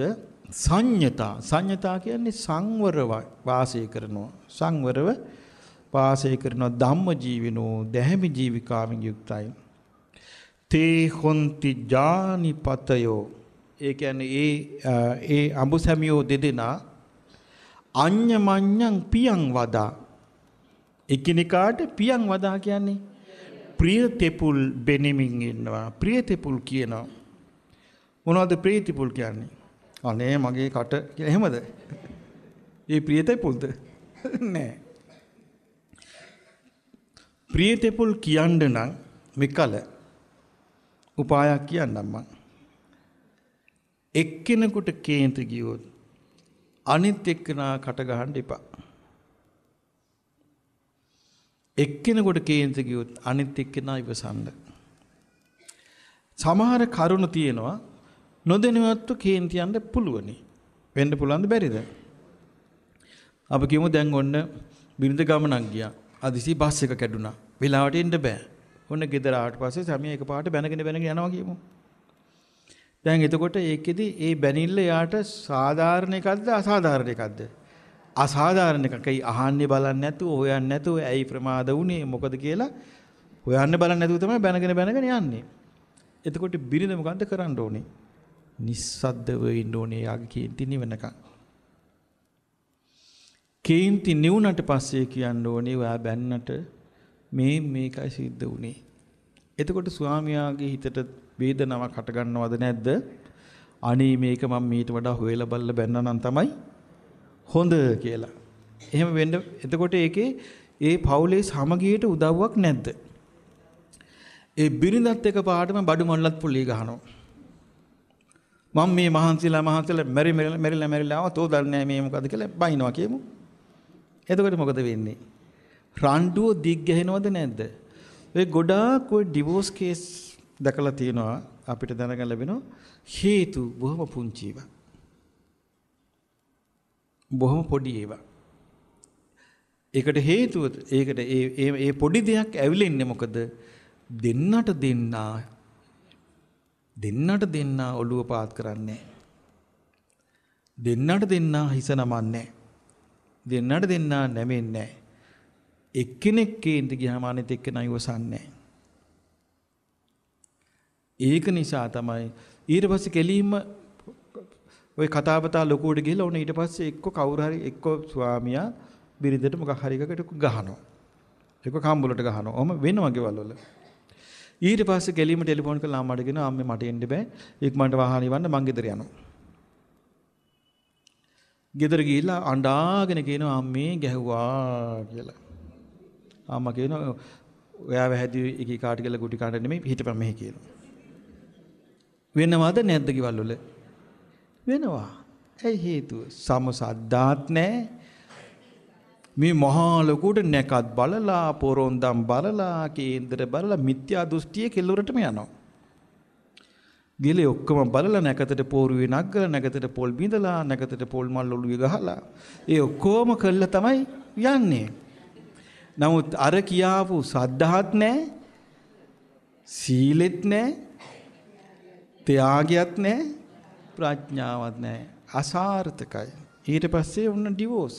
සංයතා සංයතා කියන්නේ සංවරව වාසය කරනවා සංවරව වාසය කරනවා ධම්ම ජීවිනෝ දැහැමි ජීවිකාවෙන් යුක්තයි තේ හොන්ති ජානිපතයෝ ඒ කියන්නේ ඒ ඒ අඹුසැමියෝ දෙදෙනා අඤ්ඤමඤ්ඤං පියං වදා එකිනෙකාට පියං වදා කියන්නේ ප්‍රිය තෙපුල් බෙනෙමින් ඉන්නවා ප්‍රිය තෙපුල් කියනවා මොනවද ප්‍රිය තෙපුල් කියන්නේ අනේ මගේ කට කියලා එහෙමද? ඒ ප්‍රියතෙපුල්ද? නෑ. ප්‍රියතෙපුල් කියන්න නම් මෙකල උපායක් කියන්නම් මං. එක්කෙනෙකුට කේන්ති ගියොත් අනිත් එක්කෙනා කට ගහන්න එපා. එක්කෙනෙකුට කේන්ති ගියොත් අනිත් එක්කෙනා ඉවසන්න. සමහර කරුණු තියෙනවා නොදැනුවත්ව කේන්ති යන්න පුළුවනි. වෙන්න පුළුවන්ද බැරිද? අපි කියමු දැන් ඔන්න බිරිඳ ගමනක් ගියා. අදිසි බස් එක කැඩුනා. වෙලාවට එන්න බෑ. ඔන්න ගෙදර ආවට පස්සේ සමිය එකපාරට බැනගෙන බැනගෙන යනවා කියමු. දැන් එතකොට ඒකෙදි ඒ බැනිල්ල යාට සාධාරණ එකක්ද අසාධාරණ එකක්ද? අසාධාරණ එකක්. ඒ අහන්නේ බලන්නේ නැතුව, හොයන්නේ නැතුව ඇයි ප්‍රමාද වුනේ මොකද කියලා හොයන්න බලන්නේ නැතුව තමයි බැනගෙන බැනගෙන යන්නේ. එතකොට බිරිඳ මොකද්ද කරන්න ඕනේ? නිස්සද්දව ඉන්න ඕනේ යාගේ කේන්ති නිවනකම්. කේන්ති නිවුනට පස්සේ කියන්න ඕනේ ඔයා බැන්නට මේ මේකයි සිද්ධ වුනේ. එතකොට ස්වාමියාගේ හිතට වේදනාවක් හටගන්නවද නැද්ද? අනේ මේක මම මීට වඩා හොයලා බලලා බැන්නා නම් තමයි හොඳ කියලා. එහෙම වෙන්න එතකොට ඒකේ ඒ පවුලේ සමගියට උදව්වක් නැද්ද? ඒ බිරිඳත් එක පාටම බඩු මොල්ලත් පුලි ගහනවා. මම මේ මහන්සිලා මහන්සිලා මෙරි මෙරිලා මෙරිලා ආවා තෝ දන්නේ මේ මොකද කියලා බයිනවා කියමු. එතකොට මොකද වෙන්නේ? රණ්ඩුව දිග් ගහනවද නැද්ද? ඔය ගොඩාක් ඔය ඩිවෝස් කේස් දැකලා තියෙනවා අපිට දැනගන්න ලැබෙනවා හේතු බොහොම පුංචි ඒවා. බොහොම පොඩි ඒවා. ඒකට හේතුව ඒකට ඒ ඒ පොඩි දෙයක් ඇවිලෙන්නේ මොකද? දෙන්නට දෙන්නා දෙන්නට දෙන්නා ඔළුව පාත් කරන්නේ දෙන්නට දෙන්නා හිස නමන්නේ දෙන්නට දෙන්නා නැමෙන්නේ එක්කෙනෙක් කේන්ද ගියාම අනිත එක්කෙනා ඉවසන්නේ ඒක නිසා තමයි ඊට පස්සේ කෙලින්ම ওই කතාබතා ලොකුවට ගිහලා උන ඊට පස්සේ එක්ක කවුරු හරි එක්ක ස්වාමියා බිරිඳට මොකක් හරි එකකට ගහනවා එක්ක කම්බුලට ගහනවා. ඔහම වෙනවා ගෙවල් වල. ඊට පස්සේ ගෙලීම ටෙලිෆෝන් කරලා අම්මට කියනවා අම්මේ මට එන්න බෑ. ඉක්මනට වාහනේ වන්න මං ගෙදර යනවා. ගෙදර ගිහිල්ලා අඬාගෙන කියනවා අම්මේ ගැහුවා කියලා. අම්මා කියනවා ඔයා වැහැදි එක කාට කියලා ගුටි කාට නෙමෙයි හිටපන් මෙහි කියනවා. වෙනවද නැද්ද කිවල් වල? වෙනවා. ඇයි හේතුව? සම සද්දාත් නැහැ. මේ මහා ලොකුට නැකත් බලලා පොරොන්දම් බලලා කේන්දර බලලා මිත්‍යා දෘෂ්ටියේ කෙල්ලොරටම යනවා. ගෙලේ ඔක්කොම බලලා නැකතට පෝරුවේ නග්ගලා නැකතට පොල් බිඳලා නැකතට පොල් මල් ඔළුවේ ගහලා ඒ ඔක්කොම කළා තමයි යන්නේ. නමුත් අර කියාපු සද්ධාත් නැහැ. සීලෙත් නැහැ. ත්‍යාගයත් නැහැ. ප්‍රඥාවත් නැහැ. අසාර්ථකයි. ඊට පස්සේ ඔන්න ඩිවෝස්.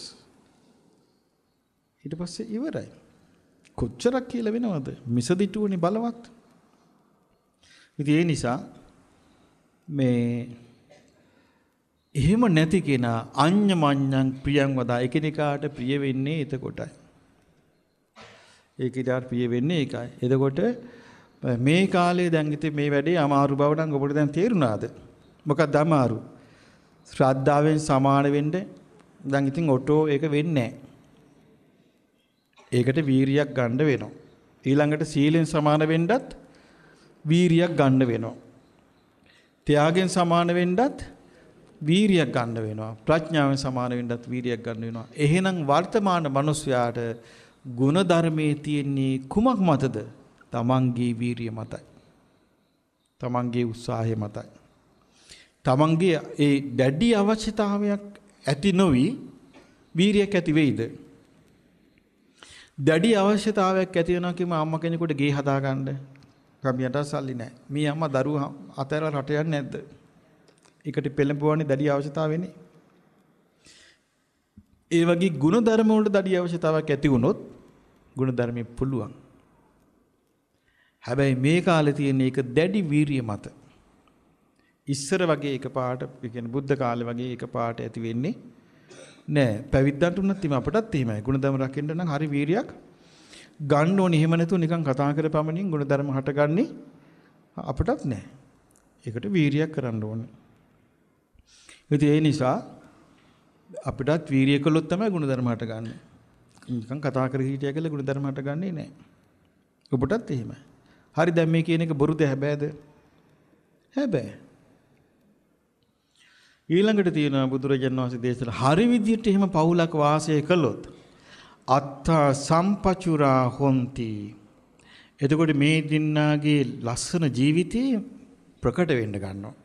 ඊට පස්සේ ඉවරයි. කොච්චරක් කියලා වෙනවද? මිසදිටුවනේ බලවත්. ඉතින් ඒ නිසා මේ එහෙම නැති කෙනා අඤ්ඤමඤ්ඤං ප්‍රියං වදා එකිනෙකාට ප්‍රිය වෙන්නේ එතකොටයි. ඒකිට ප්‍රිය වෙන්නේ ඒකයි. එතකොට මේ කාලේ දැන් ඉතින් මේ වැඩේ අමාරු බව නම් ඔබට දැන් තේරුණාද? මොකක්ද අමාරු? ශ්‍රද්ධාවෙන් සමාන වෙන්න දැන් ඉතින් ඔටෝ ඒක වෙන්නේ නැහැ. ඒකට වීරියක් ගන්න වෙනවා. ඊළඟට සීලෙන් සමාන වෙන්නත් වීරියක් ගන්න වෙනවා. ත්‍යාගයෙන් සමාන වෙන්නත් වීරියක් ගන්න වෙනවා. ප්‍රඥාවෙන් සමාන වෙන්නත් වීරියක් ගන්න වෙනවා. එහෙනම් වර්තමාන මිනිස්යාට ගුණ ධර්මයේ තියෙන්නේ කුමක් මතද? තමන්ගේ වීරිය මතයි. තමන්ගේ උත්සාහය මතයි. තමන්ගේ ඒ දැඩි අවශ්‍යතාවයක් ඇති නොවි වීරියක් ඇති වෙයිද? දැඩි අවශ්‍යතාවයක් ඇති වෙනවා කිම අම්මා කෙනෙකුට ගේ හදාගන්න. ගමියට සල්ලි නැහැ. මේ අම්මා දරුවා අතහැරලා රට යන්නේ නැද්ද? ඒකට පෙළඹවන්නේ දැඩි අවශ්‍යතාවෙනේ. ඒ වගේ ಗುಣධර්ම වලට දැඩි අවශ්‍යතාවයක් ඇති වුණොත් ಗುಣධර්මෙ පුළුවන්. හැබැයි මේ කාලේ තියෙන එක දැඩි වීරිය මත ඉස්සර වගේ එකපාරට කියන්නේ බුද්ධ කාලේ වගේ එකපාරට ඇති වෙන්නේ නෑ පැවිද්දන්ට උනත් එීම අපටත් එීමයි. ಗುಣධර්ම රකින්න නම් හරි වීරියක් ගන්න ඕනේ. එහෙම නැතුව නිකන් කතා කරපමණින් ಗುಣධර්ම හටගන්නේ අපටත් නෑ. ඒකට වීරියක් කරන්න ඕනේ. ඉතින් ඒ නිසා අපිටත් වීරිය කළොත් තමයි ಗುಣධර්ම හටගන්නේ. නිකන් කතා කර හිටියා කියලා ಗುಣධර්ම හටගන්නේ නෑ. ඔබටත් එහෙමයි. හරි දැන් මේ කියන එක බොරුද හැබෑද? හැබෑ. ඊළඟට තියෙනවා බුදුරජාණන් වහන්සේ දේශනා හරි විදියට එහෙම පවුලක් වාසය කළොත් අත්තා සම්පචුරා හොಂತಿ එතකොට මේ දින්නාගේ ලස්සන ජීවිතේ ප්‍රකට වෙන්න ගන්නවා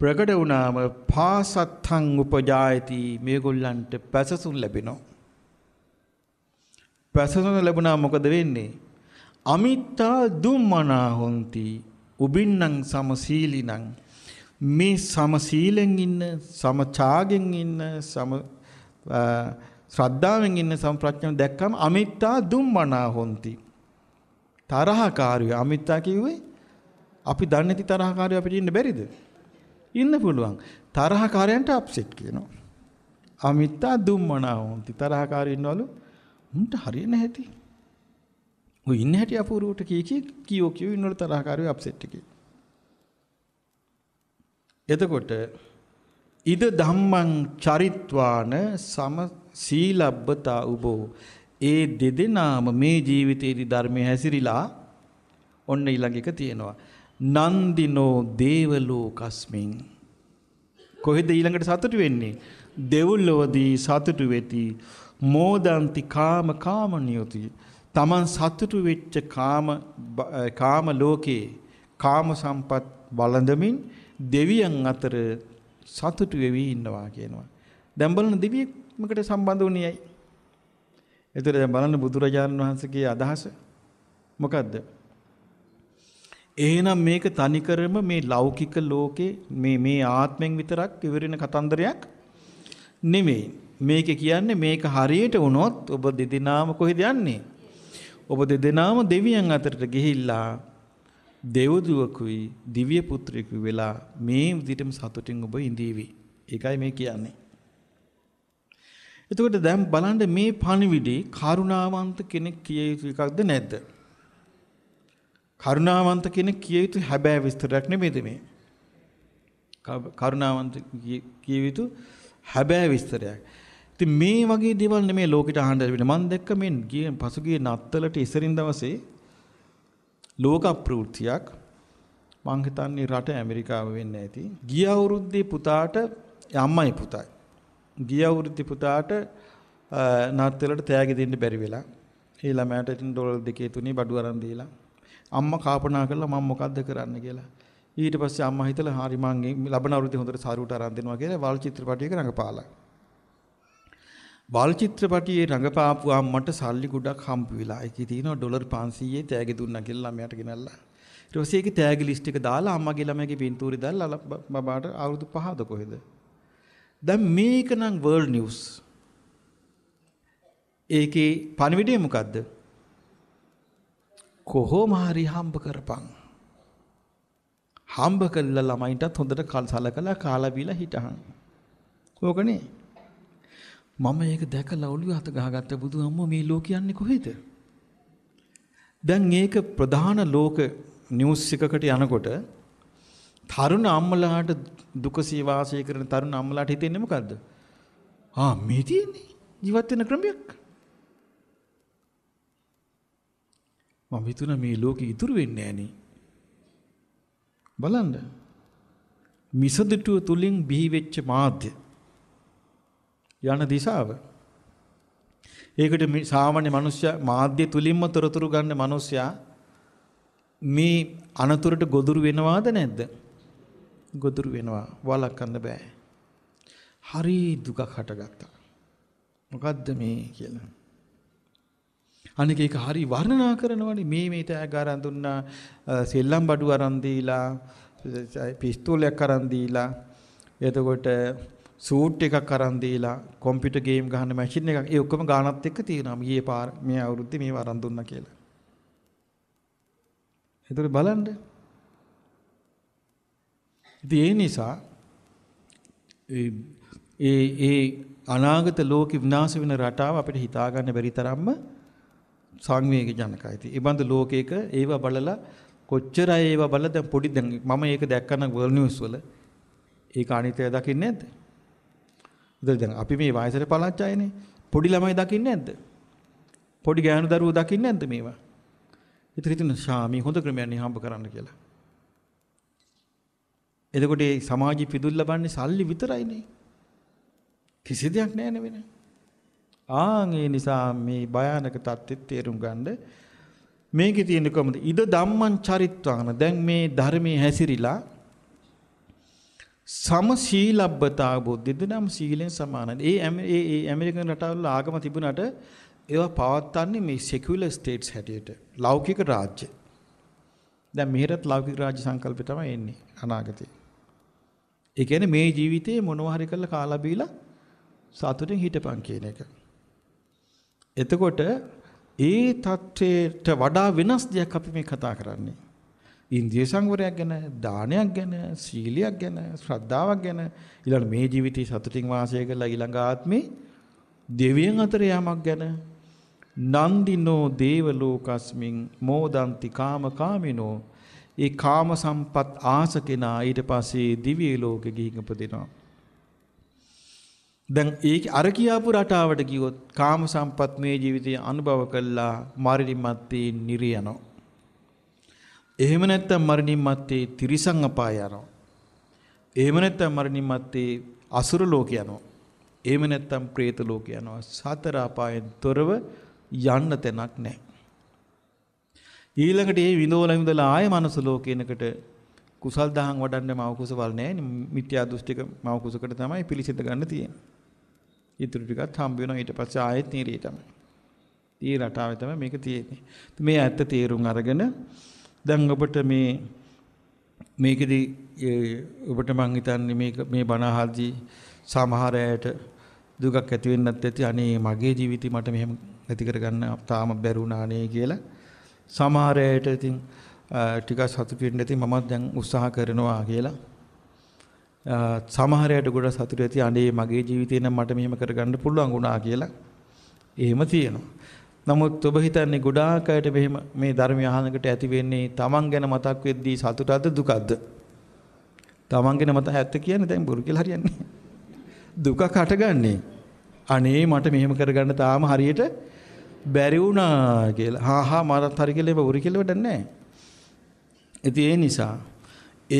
ප්‍රකට වුණාම පාසත්තං උපජායති මේගොල්ලන්ට පැසසුම් ලැබෙනවා. පැසසුම් ලැබුණා මොකද වෙන්නේ? අමිත්තා දුම්මනා හොಂತಿ උබින්නම් සමසීලිනම් මේ සම සීලෙන් ඉන්න, සම ඡාගෙන් ඉන්න, සම ශ්‍රද්ධාවෙන් ඉන්න සම ප්‍රඥාව දැක්කම අමිත්තා දුම්මනා හොಂತಿ. තරහකාරී අමිත්තා කිව්වේ අපි දන්නේ නැති තරහකාරී අපිට ඉන්න බැරිද? ඉන්න පුළුවන්. තරහකාරයන්ට අප්සෙට් කියනවා. අමිත්තා දුම්මනා හොಂತಿ තරහකාරී ඉන්නවලු උන්ට හරියන්නේ නැහැටි. ඔය ඉන්න හැටි අපූර්වට කී කී කියෝ කියෝ ඉන්නවල තරහකාරී අප්සෙට් එකේ. එතකොට ඉද ධම්මං චරිත්වාන සම සීලබ්බතා උබෝ ඒ දෙදෙනාම මේ ජීවිතයේදී ධර්මයේ හැසිරීලා ඔන්න ඊළඟ එක තියෙනවා නන්දිනෝ දේවලෝකස්මින් කොහෙද ඊළඟට සතුටු වෙන්නේ දෙව්ලොවදී සතුටු වෙති මෝදන්ති කාම කාමනියති තමන් සතුටු වෙච්ච කාම කාම ලෝකේ කාම සම්පත් බලඳමින් දෙවියන් අතර සතුටු වෙවි ඉන්නවා කියනවා. දැන් බලන දෙවියෙක්මකට සම්බන්ධ වුණේයි. ඒතර දැන් බලන්න බුදුරජාණන් වහන්සේගේ අදහස මොකද්ද? එහෙනම් මේක තනිකරම මේ ලෞකික ලෝකේ මේ මේ ආත්මෙන් විතරක් ඉවරින කතන්දරයක් නෙමෙයි. මේක කියන්නේ මේක හරියට වුණොත් ඔබ දෙදෙනාම කොහෙද යන්නේ? ඔබ දෙදෙනාම දෙවියන් අතරට ගිහිල්ලා දෙව්දුවකුයි දිව්‍ය පුත්‍රයෙකු වෙලා මේ විදිහටම සතුටින් ඔබ ඉඳීවි. ඒකයි මේ කියන්නේ. එතකොට දැන් බලන්න මේ පණිවිඩේ කරුණාවන්ත කෙනෙක් කිය යුතු එකක්ද නැද්ද? කරුණාවන්ත කෙනෙක් කිය යුතු හැබෑ විස්තරයක් නෙමෙයිද මේ? කරුණාවන්ත කිය යුතු හැබෑ විස්තරයක්. ඉතින් මේ වගේ දේවල් නෙමෙයි ලෝකෙට අහන්න ලැබෙන්නේ. මම දැක්ක මේ පසුගිය නත්තලට ඉස්සරින් දවසේ ලෝක ප්‍රවෘත්තියක් මං හිතන්නේ රට ඇමරිකාව වෙන්න ඇති. ගිය අවුරුද්දේ පුතාට අම්මයි පුතයි. ගිය අවුරුද්දේ පුතාට නාත්තලට තෑගි දෙන්න බැරි වෙලා ඒ ළමයාට ඉතින් ඩොලර් දෙකේ තුනේ බඩු අරන් දීලා අම්මා කාපනා කරලා මම මොකද්ද කරන්න කියලා. ඊට පස්සේ අම්මා හිතලා හරි මං ලබන අවුරුද්දේ හොඳට සාරුවට අරන් දෙනවා කියලා වාල් චිත්‍රපටයක රඟපාලා. බාල චිත්‍රපටියේ රඟපාපු අම්මට සල්ලි ගොඩක් හම්බ වෙලා. ඒකේ තියෙනවා ඩොලර් 500 තෑගි දුන්නා කියලා ළමයාට ගෙනල්ලා. ඊට පස්සේ ඒකේ තෑගි ලිස්ට් එක දාලා අම්මගේ ළමයාගේ පින්තූරය දාලා බබාට අවුරුදු 5ද කොහෙද? දැන් මේක නම් world news. ඒකේ පණිවිඩය මොකද්ද? කොහොම හරි හම්බ කරපන්. හම්බ කළා ළමයින්ටත් හොඳට කල් සලකලා කාලා බීලා හිටහන්. ඕකනේ. මම ඒක දැකලා ඔළුව හත ගහගත්ත බුදුහම්මෝ මේ ලෝක යන්නේ කොහෙද? දැන් මේක ප්‍රධාන ලෝක නිවුස් එකකට යනකොට තරුණ අම්මලාට දුකසී වාසය කරන තරුණ අම්මලාට හිතෙන්නේ මොකද්ද? ආ මේ තියෙන්නේ ජීවත් වෙන ක්‍රමයක්. මම හිතුණා මේ ලෝකෙ ඉතුරු වෙන්නේ නැණි. බලන්න. මිසදිටුව තුලින් බිහි වෙච්ච මාධ්‍ය යන දිශාව. ඒකට මේ සාමාන්‍ය මිනිස්සු මාධ්‍ය තුලින්ම තොරතුරු ගන්න මිනිස්සයා මේ අනතුරට ගොදුරු වෙනවාද නැද්ද? ගොදුරු වෙනවා. වළක්වන්න බෑ. හරි දුකක් හටගත්තා. මොකද්ද මේ කියලා. අනික ඒක හරි වර්ණනා කරනවනේ මේ මේ තෑග අරන් දුන්නා සෙල්ලම් බඩු අරන් දීලා පිස්තෝලයක් අරන් දීලා එතකොට සූට් එකක් අරන් දීලා කම්පියුටර් ගේම් ගහන මැෂින් එකක් ඒ ඔක්කොම ගානත් එක්ක තියෙනවා ගියේ පාර මේ අවුරුද්දේ මේව අරන් දුන්නා කියලා. ඒතර බලන්න. ඉතින් ඒ නිසා ඒ ඒ අනාගත ලෝකෙ විනාශ වෙන රටාව අපිට හිතා ගන්න බැරි තරම්ම සංවේගජනකයි. ඒ බඳ ලෝකයක ඒව බලලා කොච්චර ඒව බලලා දැන් පොඩි දැන් මම ඒක දැක්කන වර්ල්ඩ් නිවුස් වල ඒක අනිත්‍ය දකින්නේ නැද්ද? ඒතර දැන් අපි මේ වයසට පලච්ච අයනේ. පොඩි ළමයි දකින්නේ නැද්ද? පොඩි ගෑනු දරුවෝ දකින්නේ නැද්ද මේවා? ඒතර ඉතින් ශාමී හොඳ ක්‍රමයන් හම්බ කරන්න කියලා. එතකොට මේ සමාජي පිදුල් ලබන්නේ සල්ලි විතරයිනේ. කිසි දෙයක් නැහැ නේ වෙන. ආන් ඒ නිසා මේ භයානක தත්ත්වෙත් තේරුම් ගන්නේ මේකේ තියෙන කොහොමද? ඉද ධම්මං චරිත්වාන. දැන් මේ ධර්මයේ හැසිරිලා සමශීලබ්බතා බුද්ධිද නම් සීලෙන් සමානයි. ඒ ඒ ඇමරිකන් රටවල ආගම තිබුණාට ඒවා පවත්න්නේ මේ secular states හැටියට. ලෞකික රාජ්‍ය. දැන් මෙහෙරත් ලෞකික රාජ්‍ය සංකල්පය තමයි එන්නේ අනාගතේ. ඒ කියන්නේ මේ ජීවිතේ මොනවා හරි කරලා කාලා බීලා සතුටින් හිටපන් කියන එක. එතකොට ඒ தത്വයට වඩා වෙනස් දෙයක් අපි මේ කතා කරන්නේ. ඉන්දිය සංවරයක් ගැන, දානයක් ගැන, සීලයක් ගැන, ශ්‍රද්ධාවක් ගැන ඊළඟ මේ ජීවිතේ සතුටින් වාසය කරලා ඊළඟ ආත්මේ දෙවියන් අතර යාමක් ගැන නන්දිනෝ දේව ලෝකස්මින් මෝදන්ති කාම කාමිනෝ ඒ කාම සම්පත් ආසකෙනා ඊට පස්සේ දිව්‍ය ලෝකෙ ගිහින් උපදිනවා දැන් ඒ අර කියාපු රටාවට ගියොත් කාම සම්පත් මේ ජීවිතය අනුභව කළා මරණින් මත්තේ නිරියනවා එහෙම නැත්නම් මරණින් මත්තේ තිරිසන් අපාය යනවා. එහෙම නැත්නම් මරණින් මත්තේ අසුර ලෝක යනවා. එහෙම නැත්නම් പ്രേත ලෝක යනවා. සතර අපායෙන් තොරව යන්න තැනක් නැහැ. ඊළඟට මේ විඳෝල විඳලා ආය මනුස්ස ලෝකේනකට කුසල් දහම් වඩන්න මව කුසවල් නැහැ. මිත්‍යා දෘෂ්ටික මව කුසකට තමයි පිළිසිත ගන්න තියෙන්නේ. ඊටු ටිකත් හම්බ වෙනවා ඊට පස්සේ ආයෙත් නීරිය තමයි. ඊ රටාවේ තමයි මේක තියෙන්නේ. මේ ඇත්ත තේරුම් අරගෙන දැන් ඔබට මේ මේකෙදි ඔබට මං හිතන්නේ මේක මේ බණ අහද්දී සමහර අයට දුකක් ඇති වෙන්නත් ඇති අනේ මගේ ජීවිතේ මට මෙහෙම ඇති කරගන්න තාම බැරුණා නේ කියලා සමහර අයට ඉතින් ටිකක් සතුටු වෙන්න ඇති මමත් දැන් උත්සාහ කරනවා කියලා සමහර අයට ගොඩක් සතුටු ඇති අනේ මගේ ජීවිතේ නම් මට මෙහෙම කරගන්න පුළුවන් වුණා කියලා එහෙම තියෙනවා නමුත් ඔබ හිතන්නේ ගොඩාක් අයට මෙහෙම මේ ධර්මය අහනකට ඇති වෙන්නේ තමන් ගැන මතක් වෙද්දී සතුටද දුකද? තමන් ගැන මත හැත්ත කියන්නේ දැන් බොරු කියලා හරියන්නේ. දුක කටගන්නේ. අනේ මට මෙහෙම කරගන්න තාම හරියට බැරි වුණා කියලා. හා හා මාරත් හරි කියලා බොරු කියලා වැඩක් නැහැ. ඉතින් ඒ නිසා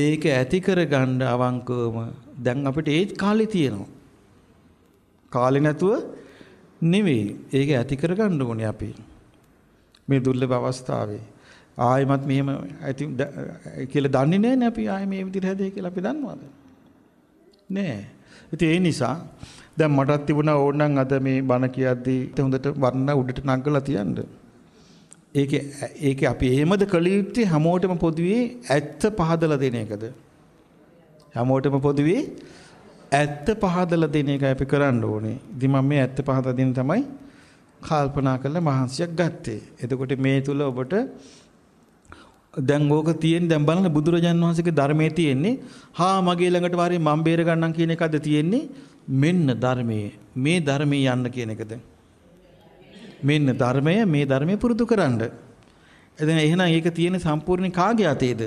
ඒක ඇති කරගන්න අවංකවම දැන් අපිට ඒත් කාලේ තියෙනවා. කාලේ නැතුව නෙවෙයි. ඒක ඇති කරගන්න ඕනේ අපි. මේ දුර්ලභ අවස්ථාවේ ආයෙමත් මෙහෙම ඇති කියලා දන්නේ නැහැ නේ අපි ආයෙ මේ විදිහට හැදේ කියලා අපි දන්නවද? නෑ. ඉතින් ඒ නිසා දැන් මටත් තිබුණා ඕනනම් අද මේ බණ කියද්දී හොඳට වර්ණ උඩට නගලා තියන්න. ඒකේ ඒකේ අපි එහෙමද කළ යුත්තේ හැමෝටම පොදුවේ ඇත්ත පහදලා දෙන එකද? හැමෝටම පොදුවේ ඇත්ත පහදලා දෙන එක අපි කරන්න ඕනේ. ඉතින් මම මේ ඇත්ත පහදලා දෙන්න තමයි කල්පනා කරලා මහන්සියක් ගත්තේ. එතකොට මේ තුල ඔබට දැන් ඕක තියෙන දැන් බලන්න බුදුරජාන් වහන්සේගේ ධර්මයේ තියෙන්නේ හා මගේ ළඟට වාරේ මම බේර ගන්නම් කියන එකද තියෙන්නේ මෙන්න ධර්මයේ මේ ධර්මයේ යන්න කියන එකද මෙන්න ධර්මය මේ ධර්මයේ පුරුදු කරන්න එතන එහෙනම් ඒක තියෙන සම්පූර්ණ කාගේ අතේද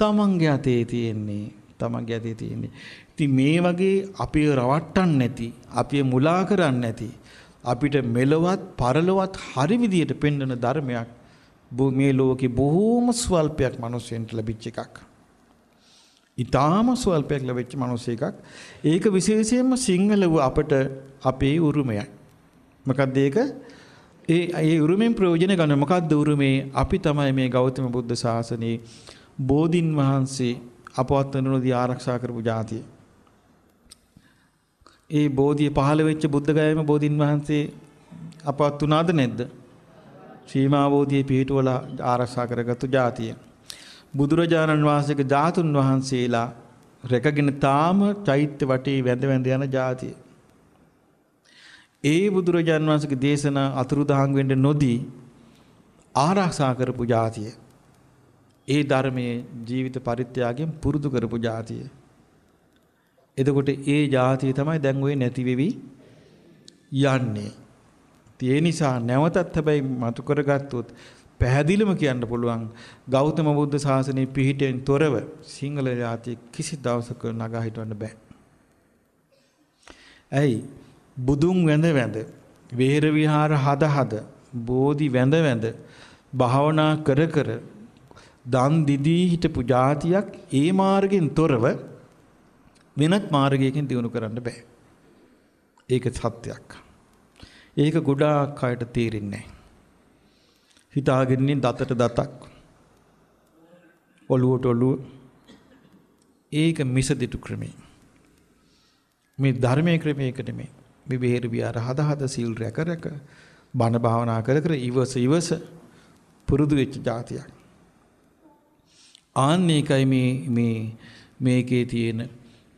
තමන්ගේ අතේ තියෙන්නේ තමන්ගේ අතේ තියෙන්නේ ඉතින් මේ වගේ අපේ රවට්ටන්න නැති, අපේ මුලා කරන්න නැති, අපිට මෙලවත් පරලොවත් හරි විදියට පෙන්වන ධර්මයක් මේ ලෝකේ බොහෝම ස්වල්පයක් මිනිස්සුන්ට ලැබිච්ච එකක්. ඊටාම ස්වල්පයක් ලැබිච්ච මිනිස් එකක්. ඒක විශේෂයෙන්ම සිංහල අපට අපේ උරුමයයි. මොකක්ද ඒක? ඒ ඒ උරුමෙන් ප්‍රයෝජන ගන්න මොකක්ද උරුමේ? අපි තමයි මේ ගෞතම බුද්ධ ශාසනයේ බෝධින් වහන්සේ අපවත් වෙනුනදී ආරක්ෂා කරපු જાතිය. ඒ බෝධිය පහළ වෙච්ච බුද්ධගයාම බෝධින් වහන්සේ අපවත් වුණාද නැද්ද? සීමා බෝධියේ පිහිටුවලා ආරක්ෂා කරගත්තු જાතිය. බුදුරජාණන් වහන්සේගේ ධාතුන් වහන්සේලා රැකගෙන තාම චෛත්‍ය වටේ වැඳ වැඳ යන જાතිය. ඒ බුදුරජාණන් වහන්සේගේ දේශනා අතුරුදහන් වෙන්න නොදී ආරක්ෂා කරපු જાතිය. ඒ ධර්මයේ ජීවිත පරිත්‍යාගයෙන් පුරුදු කරපු જાතිය. එතකොට ඒ જાතිය තමයි දැන් ওই නැති වෙවි යන්නේ. ඒ නිසා නැවතත් හැබැයි මතු කරගත්තොත් පැහැදිලිම කියන්න පුළුවන් ගෞතම බුද්ධ ශාසනය පිහිටෙන් තොරව සිංහල ජාතිය කිසි දවසක නගා හිටවන්න බෑ. ඇයි බුදුන් වැඳ වැඳ වේර විහාර හද හද බෝධි වැඳ වැඳ භාවනා කර කර දන් දිදී හිටපු ජාතියක් ඒ මාර්ගෙන් තොරව වෙනත් මාර්ගයකින් දිනු කරන්න බෑ. ඒක සත්‍යයක්. ඒක ගොඩාක් අයට තේරෙන්නේ නැහැ. හිතාගෙන ඉන්නේ දතට දතක්. ඔළුවට ඔළුව. ඒක මිසදිටු ක්‍රමේ. මේ ධර්මයේ ක්‍රමයකට මේ මේ බෙහෙර විහාර හද හද සීල් රැක රැක බණ භාවනා කර කර ඉවස ඉවස පුරුදු වෙච්ච જાතියක්. ආන්නේකයි මේ මේ මේකේ තියෙන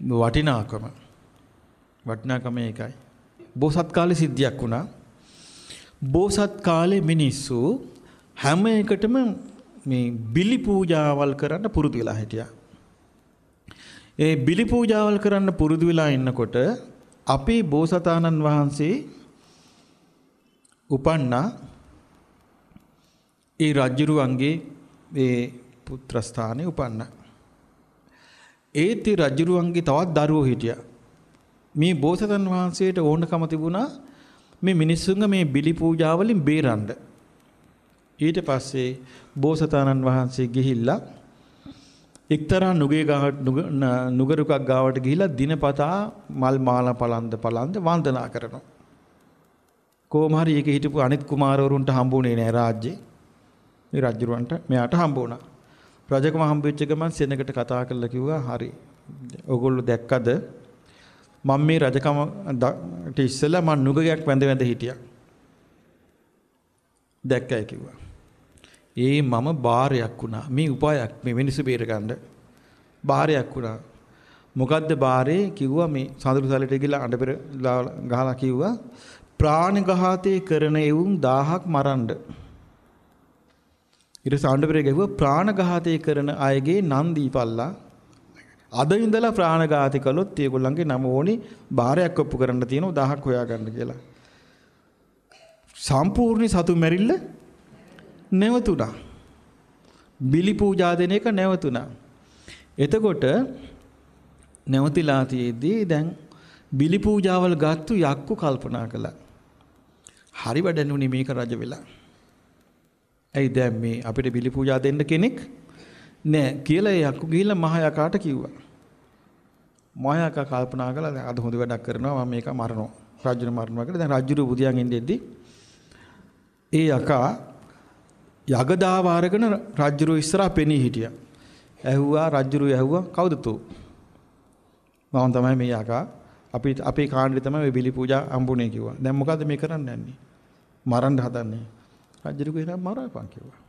වටිනාකම වටිනාකම ඒකයි. බෝසත් කාලේ සිද්ධියක් වුණා. බෝසත් කාලේ මිනිස්සු හැම එකටම මේ බිලි පූජාවල් කරන්න පුරුදු වෙලා හිටියා. ඒ බිලි පූජාවල් කරන්න පුරුදු වෙලා ඉන්නකොට අපේ බෝසතාණන් වහන්සේ උපන්නා ඒ රජුරුවන්ගේ ඒ පුත්‍රස්ථානයේ උපන්නා. ඒති රජුරුවන්ගේ තවත් දරුවෝ හිටියා. මේ බෝසතන් වහන්සේට ඕනකම තිබුණා මේ මිනිස්සුන්ගේ මේ බිලි පූජා වලින් බේරන්න. ඊට පස්සේ බෝසතාණන් වහන්සේ ගිහිල්ලා එක්තරා නුගේ ගහට නුගරුකක් ගාවට ගිහිල්ලා දිනපතා මල් මාලා පලන්ද පලන්ද වන්දනා කරනවා. කොහොම හරි එක හිටපු අනිත් කුමාරවරුන්ට හම්බුනේ නැහැ රාජ්‍යේ. මේ රජුරවන්ට මෙයාට හම්බ වුණා. රජකම හම්බෙච්ච ගමන් සෙනගට කතා කරලා කිව්වා හරි. ඔයගොල්ලෝ දැක්කද මම මේ රජකම ට ඉස්සෙල්ලා මම නුගයක් වැඳ වැඳ හිටියා. දැක්කයි කිව්වා. ඒ මම බාරයක් වුණා. මේ උපායක් මේ මිනිස්සු බේර ගන්න බාරයක් වුණා. මොකද්ද බාරේ කිව්වා මේ සඳුරු සැලට ගිහලා අඬපෙර ගහලා කිව්වා ප්‍රාණඝාතය කරන එවුන් 1000ක් මරන්න ඊට සාණ්ඩපිරේ ගැහුවා ප්‍රාණඝාතය කරන අයගේ නම් දීපල්ලා අද ඉඳලා ප්‍රාණඝාතය කළොත් ඒගොල්ලන්ගේ නම ඕනි බාරයක් ඔප්පු කරන්න තියෙනවා 1000ක් හොයාගන්න කියලා. සම්පූර්ණ සතු මැරිල්ල නැවතුණා. බිලි පූජා දෙන එක නැවතුණා. එතකොට නැවතිලා තියේදී දැන් බිලි පූජාවල් ගත්තු යක්කු කල්පනා කළා. හරි වැඩනුනේ මේක රජ වෙලා. ඇයි දැන් මේ අපිට බිලි පූජා දෙන්න කෙනෙක් නෑ කියලා යකු ගිහිල්ලා මහයකාට කිව්වා. මහයකා කල්පනා කළා දැන් අද හොඳ වැඩක් කරනවා මම මේක මරනවා. රජුන මරනවා කියලා දැන් රජුරු බුදියන් ඉඳෙද්දි ඒ යකා යගදාව අරගෙන රජුරු ඉස්සරහා පෙනී හිටියා. ඇහුවා රජුරු ඇහුවා කවුද තෝ? මම තමයි මේ යකා. අපි අපේ කාණ්ඩේ තමයි මේ බිලි පූජා හම්බුනේ කිව්වා. දැන් මොකද්ද මේ කරන්න යන්නේ? මරන්න හදන්නේ. රජු කියනවා මරපන් කිව්වා.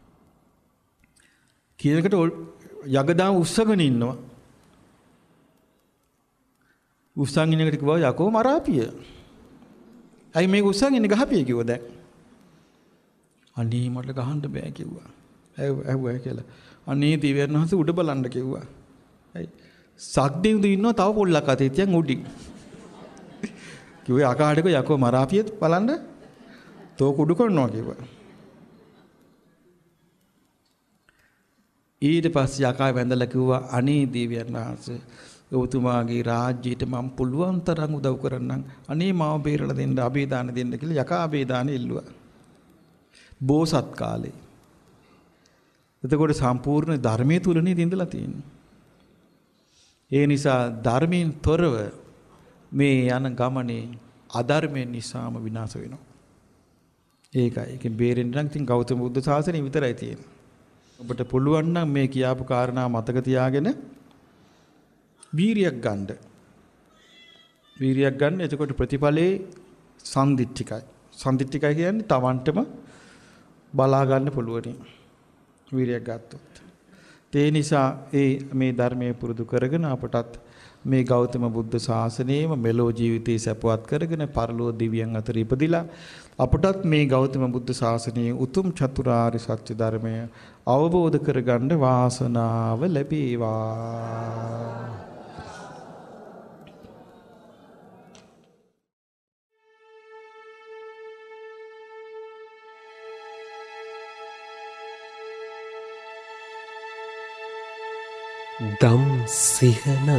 කියනකට යගදාම උස්සගෙන ඉන්නවා. උස්සන් ඉන්නකට කිව්වා යකෝ මරාපිය. ඇයි මේක උස්සන් ඉන්නේ ගහපිය කිව්වා දැන්. අනේ මට ගහන්න බෑ කිව්වා. ඇහුවා කියලා. අනේ දිව්‍යන් වහන්සේ උඩ බලන්න කිව්වා. ඇයි සක්දේව්ද ඉන්නවා තව පොල්ලක් අතේ තියන් උඩින්. කිව්වේ අකාඩක යකෝ මරාපියත් බලන්න තෝ කුඩු කරනවා කිව්වා. ඊට පස්සේ යකා වැඳලා කිව්වා අනේ දේවයන් වහන්සේ ඔබතුමාගේ රාජ්‍යයට මම පුළුවන් තරම් උදව් කරන්නම් අනේ මාව බේරලා දෙන්න අබේදාන දෙන්න කියලා යකා අබේදාන ඉල්ලුවා. බෝසත් කාලේ. එතකොට සම්පූර්ණ ධර්මයේ තුලනේ දින්දලා තියෙන්නේ. ඒ නිසා ධර්මයෙන් තොරව මේ යන ගමනේ අධර්මයෙන් නිසාම විනාශ වෙනවා. ඒකයි. ඒකෙන් බේරෙන්න නම් ඉතින් ගෞතම බුදු සාසනය විතරයි තියෙන්නේ. ඔබට පුළුවන් නම් මේ කියාපු කාරණා මතක තියාගෙන වීරියක් ගන්න. වීරියක් ගන්න එතකොට ප්‍රතිඵලේ සම්දිත්තිකයි. සම්දිත්තිකයි කියන්නේ Tamanටම බලා ගන්න පුළුවනි. වීරියක් ගත්තොත්. ඒ නිසා ඒ මේ ධර්මයේ පුරුදු කරගෙන අපටත් මේ ගෞතම බුද්ධ ශාසනයම මෙලෝ ජීවිතේ සැපවත් කරගෙන පරලෝ දිව්‍යයන් අතර ඉපදිලා අපටත් මේ ගෞතම බුද්ධ ශාසනයේ උතුම් චතුරාර්ය සත්‍ය ධර්මය අවබෝධ කරගන්න වාසනාව ලැබේවා දම් සිහනද